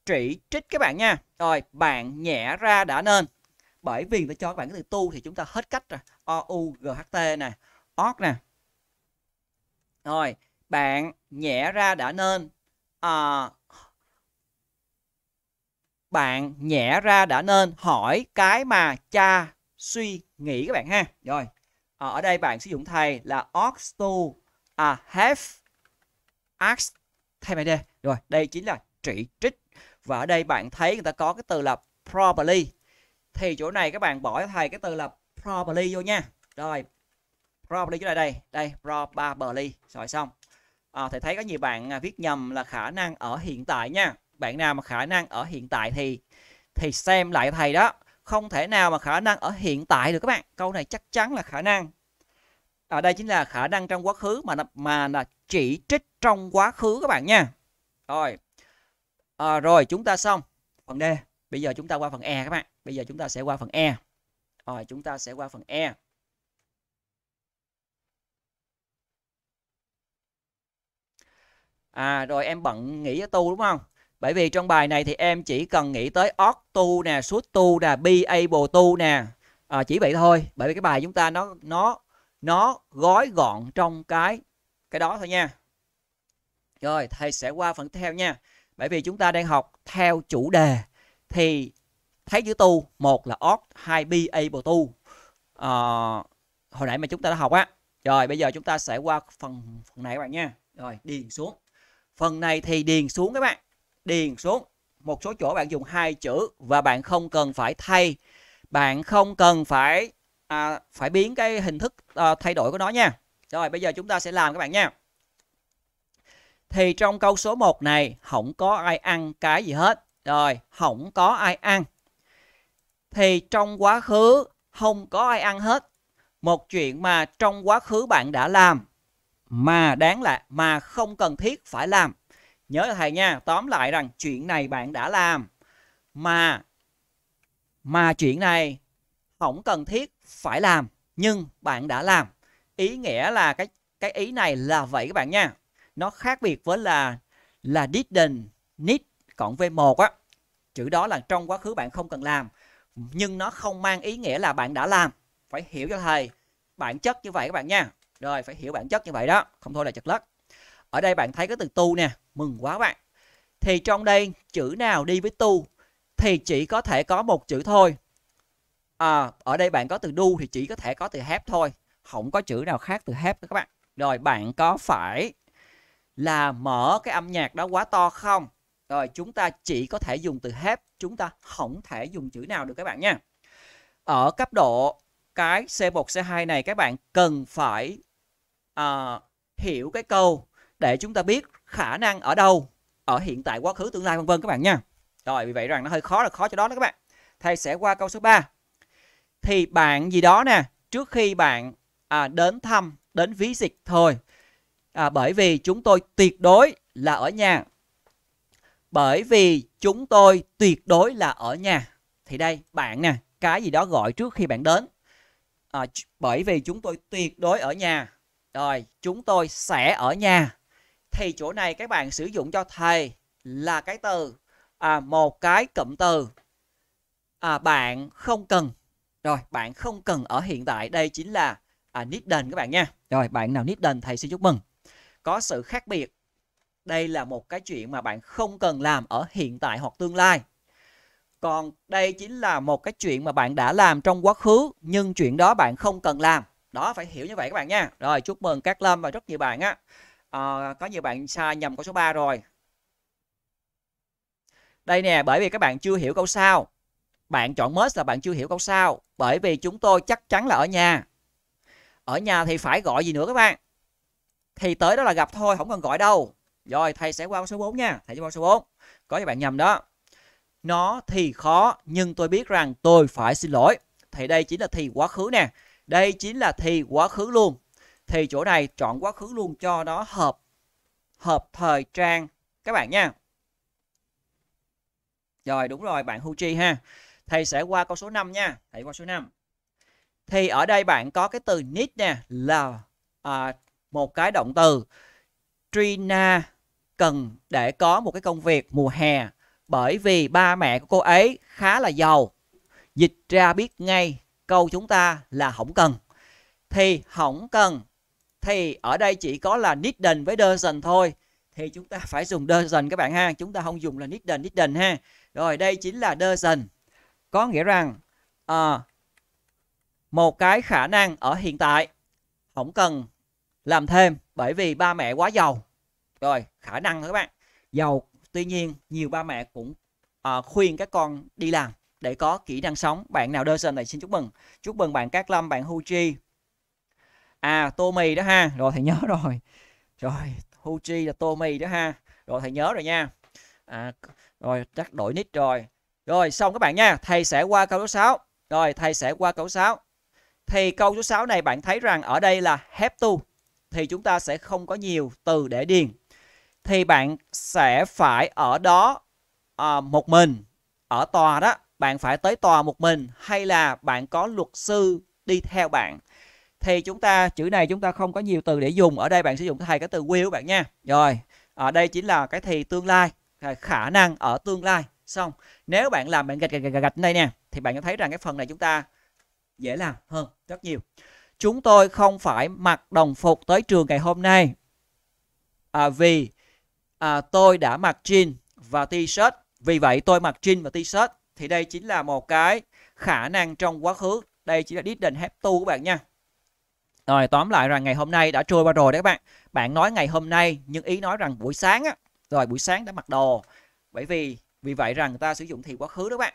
trị trích các bạn nha rồi bạn nhẹ ra đã nên bởi vì phải cho các bạn cái từ tu thì chúng ta hết cách rồi o u g h t nè ót nè rồi bạn nhẹ ra đã nên à, bạn nhẹ ra đã nên hỏi cái mà cha suy nghĩ các bạn ha. Rồi. À, ở đây bạn sử dụng thầy là ought to à, have asked thay mày D. Rồi, đây chính là trị trích. Và ở đây bạn thấy người ta có cái từ là probably. Thì chỗ này các bạn bỏ thầy cái từ là probably vô nha. Rồi. Probably chỗ này đây, đây probably. Rồi xong. À, thầy thấy có nhiều bạn à, viết nhầm là khả năng ở hiện tại nha. Bạn nào mà khả năng ở hiện tại thì thì xem lại thầy đó không thể nào mà khả năng ở hiện tại được các bạn câu này chắc chắn là khả năng ở à, đây chính là khả năng trong quá khứ mà mà là chỉ trích trong quá khứ các bạn nha rồi à, rồi chúng ta xong phần D bây giờ chúng ta qua phần E các bạn bây giờ chúng ta sẽ qua phần E rồi chúng ta sẽ qua phần E à rồi em bận nghỉ ở tu đúng không bởi vì trong bài này thì em chỉ cần nghĩ tới ought to nè, should to nè, be able to nè. À, chỉ vậy thôi. Bởi vì cái bài chúng ta nó nó nó gói gọn trong cái cái đó thôi nha. Rồi thầy sẽ qua phần tiếp theo nha. Bởi vì chúng ta đang học theo chủ đề thì thấy chữ tu một là ought, hai be able to. À, hồi nãy mà chúng ta đã học á. Rồi bây giờ chúng ta sẽ qua phần phần này các bạn nha. Rồi điền xuống. Phần này thì điền xuống các bạn điền xuống một số chỗ bạn dùng hai chữ và bạn không cần phải thay bạn không cần phải à, phải biến cái hình thức à, thay đổi của nó nha rồi bây giờ chúng ta sẽ làm các bạn nha thì trong câu số 1 này không có ai ăn cái gì hết rồi không có ai ăn thì trong quá khứ không có ai ăn hết một chuyện mà trong quá khứ bạn đã làm mà đáng lạ mà không cần thiết phải làm Nhớ thầy nha, tóm lại rằng chuyện này bạn đã làm mà mà chuyện này không cần thiết phải làm nhưng bạn đã làm. Ý nghĩa là cái cái ý này là vậy các bạn nha. Nó khác biệt với là là didn't need cộng V1 á. Chữ đó là trong quá khứ bạn không cần làm nhưng nó không mang ý nghĩa là bạn đã làm. Phải hiểu cho thầy bản chất như vậy các bạn nha. Rồi phải hiểu bản chất như vậy đó, không thôi là chật lất ở đây bạn thấy cái từ tu nè mừng quá bạn thì trong đây chữ nào đi với tu thì chỉ có thể có một chữ thôi à, ở đây bạn có từ đu thì chỉ có thể có từ hép thôi không có chữ nào khác từ hép các bạn rồi bạn có phải là mở cái âm nhạc đó quá to không rồi chúng ta chỉ có thể dùng từ hép chúng ta không thể dùng chữ nào được các bạn nha ở cấp độ cái C1 C2 này các bạn cần phải uh, hiểu cái câu để chúng ta biết khả năng ở đâu ở hiện tại quá khứ tương lai vân vân các bạn nha rồi vì vậy rằng nó hơi khó là khó cho đó đó các bạn thầy sẽ qua câu số 3 thì bạn gì đó nè trước khi bạn à, đến thăm đến ví dịch thôi à, bởi vì chúng tôi tuyệt đối là ở nhà bởi vì chúng tôi tuyệt đối là ở nhà thì đây bạn nè cái gì đó gọi trước khi bạn đến à, bởi vì chúng tôi tuyệt đối ở nhà rồi chúng tôi sẽ ở nhà thì chỗ này các bạn sử dụng cho thầy là cái từ à, một cái cụm từ à, bạn không cần rồi bạn không cần ở hiện tại đây chính là à, needed các bạn nha rồi bạn nào needed thầy xin chúc mừng có sự khác biệt đây là một cái chuyện mà bạn không cần làm ở hiện tại hoặc tương lai còn đây chính là một cái chuyện mà bạn đã làm trong quá khứ nhưng chuyện đó bạn không cần làm đó phải hiểu như vậy các bạn nha rồi chúc mừng các lâm và rất nhiều bạn á à, có nhiều bạn sai nhầm câu số 3 rồi đây nè bởi vì các bạn chưa hiểu câu sao bạn chọn must là bạn chưa hiểu câu sao bởi vì chúng tôi chắc chắn là ở nhà ở nhà thì phải gọi gì nữa các bạn thì tới đó là gặp thôi không cần gọi đâu rồi thầy sẽ qua số 4 nha thầy sẽ qua số 4 có những bạn nhầm đó nó thì khó nhưng tôi biết rằng tôi phải xin lỗi thì đây chính là thì quá khứ nè đây chính là thì quá khứ luôn thì chỗ này chọn quá khứ luôn cho nó hợp hợp thời trang các bạn nha rồi đúng rồi bạn Huchi ha thầy sẽ qua câu số 5 nha thầy qua số 5 thì ở đây bạn có cái từ need nè là à, một cái động từ Trina cần để có một cái công việc mùa hè bởi vì ba mẹ của cô ấy khá là giàu dịch ra biết ngay câu chúng ta là không cần thì không cần thì ở đây chỉ có là needed với doesn't thôi thì chúng ta phải dùng doesn't các bạn ha chúng ta không dùng là needed needed ha rồi đây chính là doesn't có nghĩa rằng à, một cái khả năng ở hiện tại không cần làm thêm bởi vì ba mẹ quá giàu rồi khả năng các bạn giàu tuy nhiên nhiều ba mẹ cũng à, khuyên các con đi làm để có kỹ năng sống bạn nào đơn này xin chúc mừng chúc mừng bạn Cát Lâm bạn Hu Chi à tô mì đó ha rồi thầy nhớ [laughs] rồi rồi Huchi là tô mì đó ha rồi thầy nhớ rồi nha à, rồi chắc đổi nick rồi rồi xong các bạn nha thầy sẽ qua câu số 6 rồi thầy sẽ qua câu 6 thì câu số 6 này bạn thấy rằng ở đây là have to thì chúng ta sẽ không có nhiều từ để điền thì bạn sẽ phải ở đó à, một mình ở tòa đó bạn phải tới tòa một mình hay là bạn có luật sư đi theo bạn thì chúng ta chữ này chúng ta không có nhiều từ để dùng ở đây bạn sử dụng thay cái từ will bạn nha rồi ở à, đây chính là cái thì tương lai khả năng ở tương lai xong nếu bạn làm bạn gạch gạch gạch gạch đây nè thì bạn có thấy rằng cái phần này chúng ta dễ làm hơn rất nhiều chúng tôi không phải mặc đồng phục tới trường ngày hôm nay à, vì à, tôi đã mặc jean và t-shirt vì vậy tôi mặc jean và t-shirt thì đây chính là một cái khả năng trong quá khứ đây chỉ là didn't have to của bạn nha rồi tóm lại rằng ngày hôm nay đã trôi qua rồi đấy các bạn. Bạn nói ngày hôm nay nhưng ý nói rằng buổi sáng á, rồi buổi sáng đã mặc đồ. Bởi vì vì vậy rằng ta sử dụng thì quá khứ đó các bạn.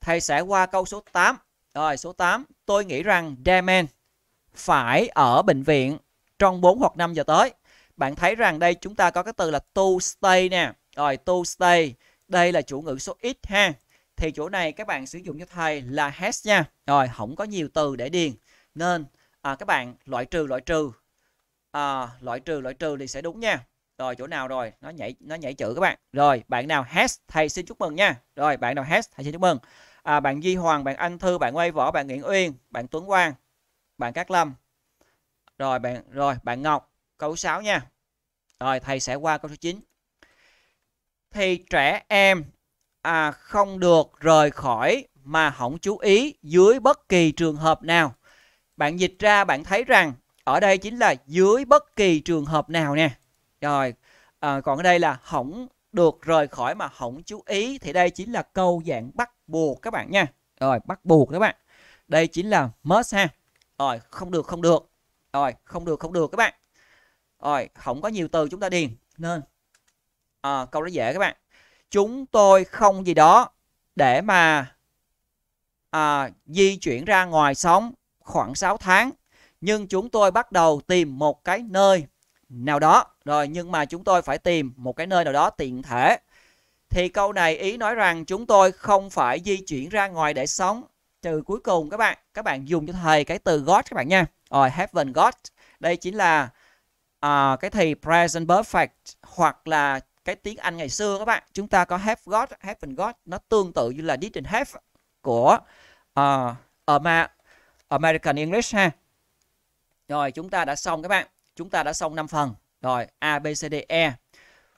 Thầy sẽ qua câu số 8. Rồi số 8, tôi nghĩ rằng Demen phải ở bệnh viện trong 4 hoặc 5 giờ tới. Bạn thấy rằng đây chúng ta có cái từ là to stay nè. Rồi to stay, đây là chủ ngữ số ít ha. Thì chỗ này các bạn sử dụng cho thầy là has nha. Rồi không có nhiều từ để điền nên à, các bạn loại trừ loại trừ à, loại trừ loại trừ thì sẽ đúng nha rồi chỗ nào rồi nó nhảy nó nhảy chữ các bạn rồi bạn nào has thầy xin chúc mừng nha rồi bạn nào has thầy xin chúc mừng à, bạn Di Hoàng bạn Anh Thư bạn Quay Võ bạn Nguyễn Uyên bạn Tuấn Quang bạn Cát Lâm rồi bạn rồi bạn Ngọc câu 6 nha rồi thầy sẽ qua câu số 9 thì trẻ em à, không được rời khỏi mà không chú ý dưới bất kỳ trường hợp nào bạn dịch ra bạn thấy rằng ở đây chính là dưới bất kỳ trường hợp nào nè rồi à, còn ở đây là hỏng được rời khỏi mà hỏng chú ý thì đây chính là câu dạng bắt buộc các bạn nha rồi bắt buộc các bạn đây chính là must ha rồi không được không được rồi không được không được các bạn rồi không có nhiều từ chúng ta điền nên à, câu đó dễ các bạn chúng tôi không gì đó để mà à, di chuyển ra ngoài sống khoảng 6 tháng nhưng chúng tôi bắt đầu tìm một cái nơi nào đó rồi nhưng mà chúng tôi phải tìm một cái nơi nào đó tiện thể thì câu này ý nói rằng chúng tôi không phải di chuyển ra ngoài để sống trừ cuối cùng các bạn các bạn dùng cho thầy cái từ God các bạn nha rồi heaven God đây chính là uh, cái thì present perfect hoặc là cái tiếng Anh ngày xưa các bạn chúng ta có have God heaven God nó tương tự như là didn't have của uh, ở mà American English ha. Rồi chúng ta đã xong các bạn. Chúng ta đã xong 5 phần. Rồi A, B, C, D, E.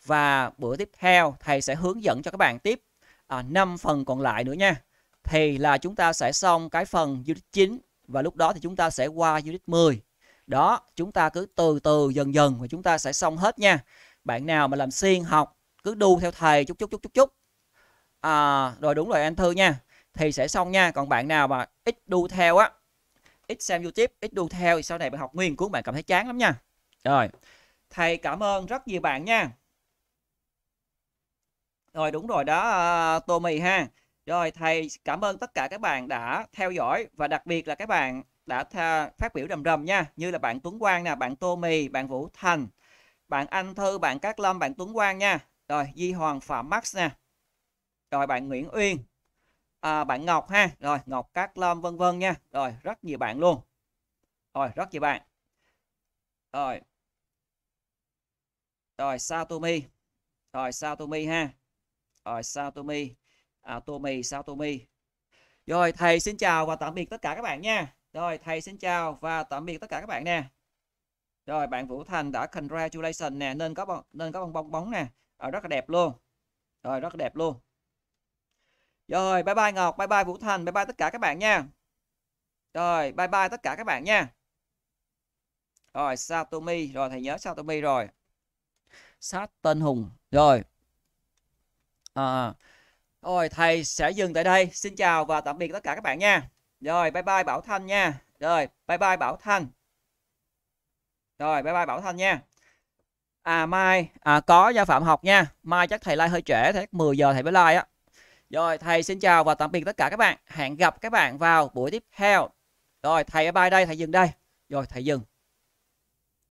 Và bữa tiếp theo thầy sẽ hướng dẫn cho các bạn tiếp à, 5 phần còn lại nữa nha. Thì là chúng ta sẽ xong cái phần unit 9 và lúc đó thì chúng ta sẽ qua unit 10. Đó, chúng ta cứ từ từ dần dần và chúng ta sẽ xong hết nha. Bạn nào mà làm xuyên học cứ đu theo thầy chút chút chút chút chút. À, rồi đúng rồi anh Thư nha. Thì sẽ xong nha. Còn bạn nào mà ít đu theo á ít xem YouTube, ít đu theo thì sau này bạn học nguyên cuốn bạn cảm thấy chán lắm nha. Rồi. Thầy cảm ơn rất nhiều bạn nha. Rồi đúng rồi đó uh, Tô Mì ha. Rồi thầy cảm ơn tất cả các bạn đã theo dõi và đặc biệt là các bạn đã tha, phát biểu rầm rầm nha, như là bạn Tuấn Quang nè, bạn Tô Mì, bạn Vũ Thành, bạn Anh Thư, bạn Cát Lâm, bạn Tuấn Quang nha. Rồi Di Hoàng Phạm Max nè. Rồi bạn Nguyễn Uyên, à, bạn Ngọc ha rồi Ngọc Cát Lâm vân vân nha rồi rất nhiều bạn luôn rồi rất nhiều bạn rồi rồi Satomi rồi Satomi ha rồi Satomi à, Tomi Satomi rồi thầy xin chào và tạm biệt tất cả các bạn nha rồi thầy xin chào và tạm biệt tất cả các bạn nè rồi bạn Vũ Thành đã congratulation nè nên có nên có bong bong bóng nè à, rất là đẹp luôn rồi rất là đẹp luôn rồi, bye bye Ngọc, bye bye Vũ Thành, bye bye tất cả các bạn nha. Rồi, bye bye tất cả các bạn nha. Rồi, Satomi, rồi thầy nhớ Satomi rồi. Sát tên Hùng, rồi. À, à, rồi, thầy sẽ dừng tại đây. Xin chào và tạm biệt tất cả các bạn nha. Rồi, bye bye Bảo Thanh nha. Rồi, bye bye Bảo Thanh. Rồi, bye bye Bảo Thanh nha. À mai à, có gia phạm học nha. Mai chắc thầy like hơi trễ, thế 10 giờ thầy mới like á. Rồi, thầy xin chào và tạm biệt tất cả các bạn. Hẹn gặp các bạn vào buổi tiếp theo. Rồi, thầy bye đây, thầy dừng đây. Rồi, thầy dừng.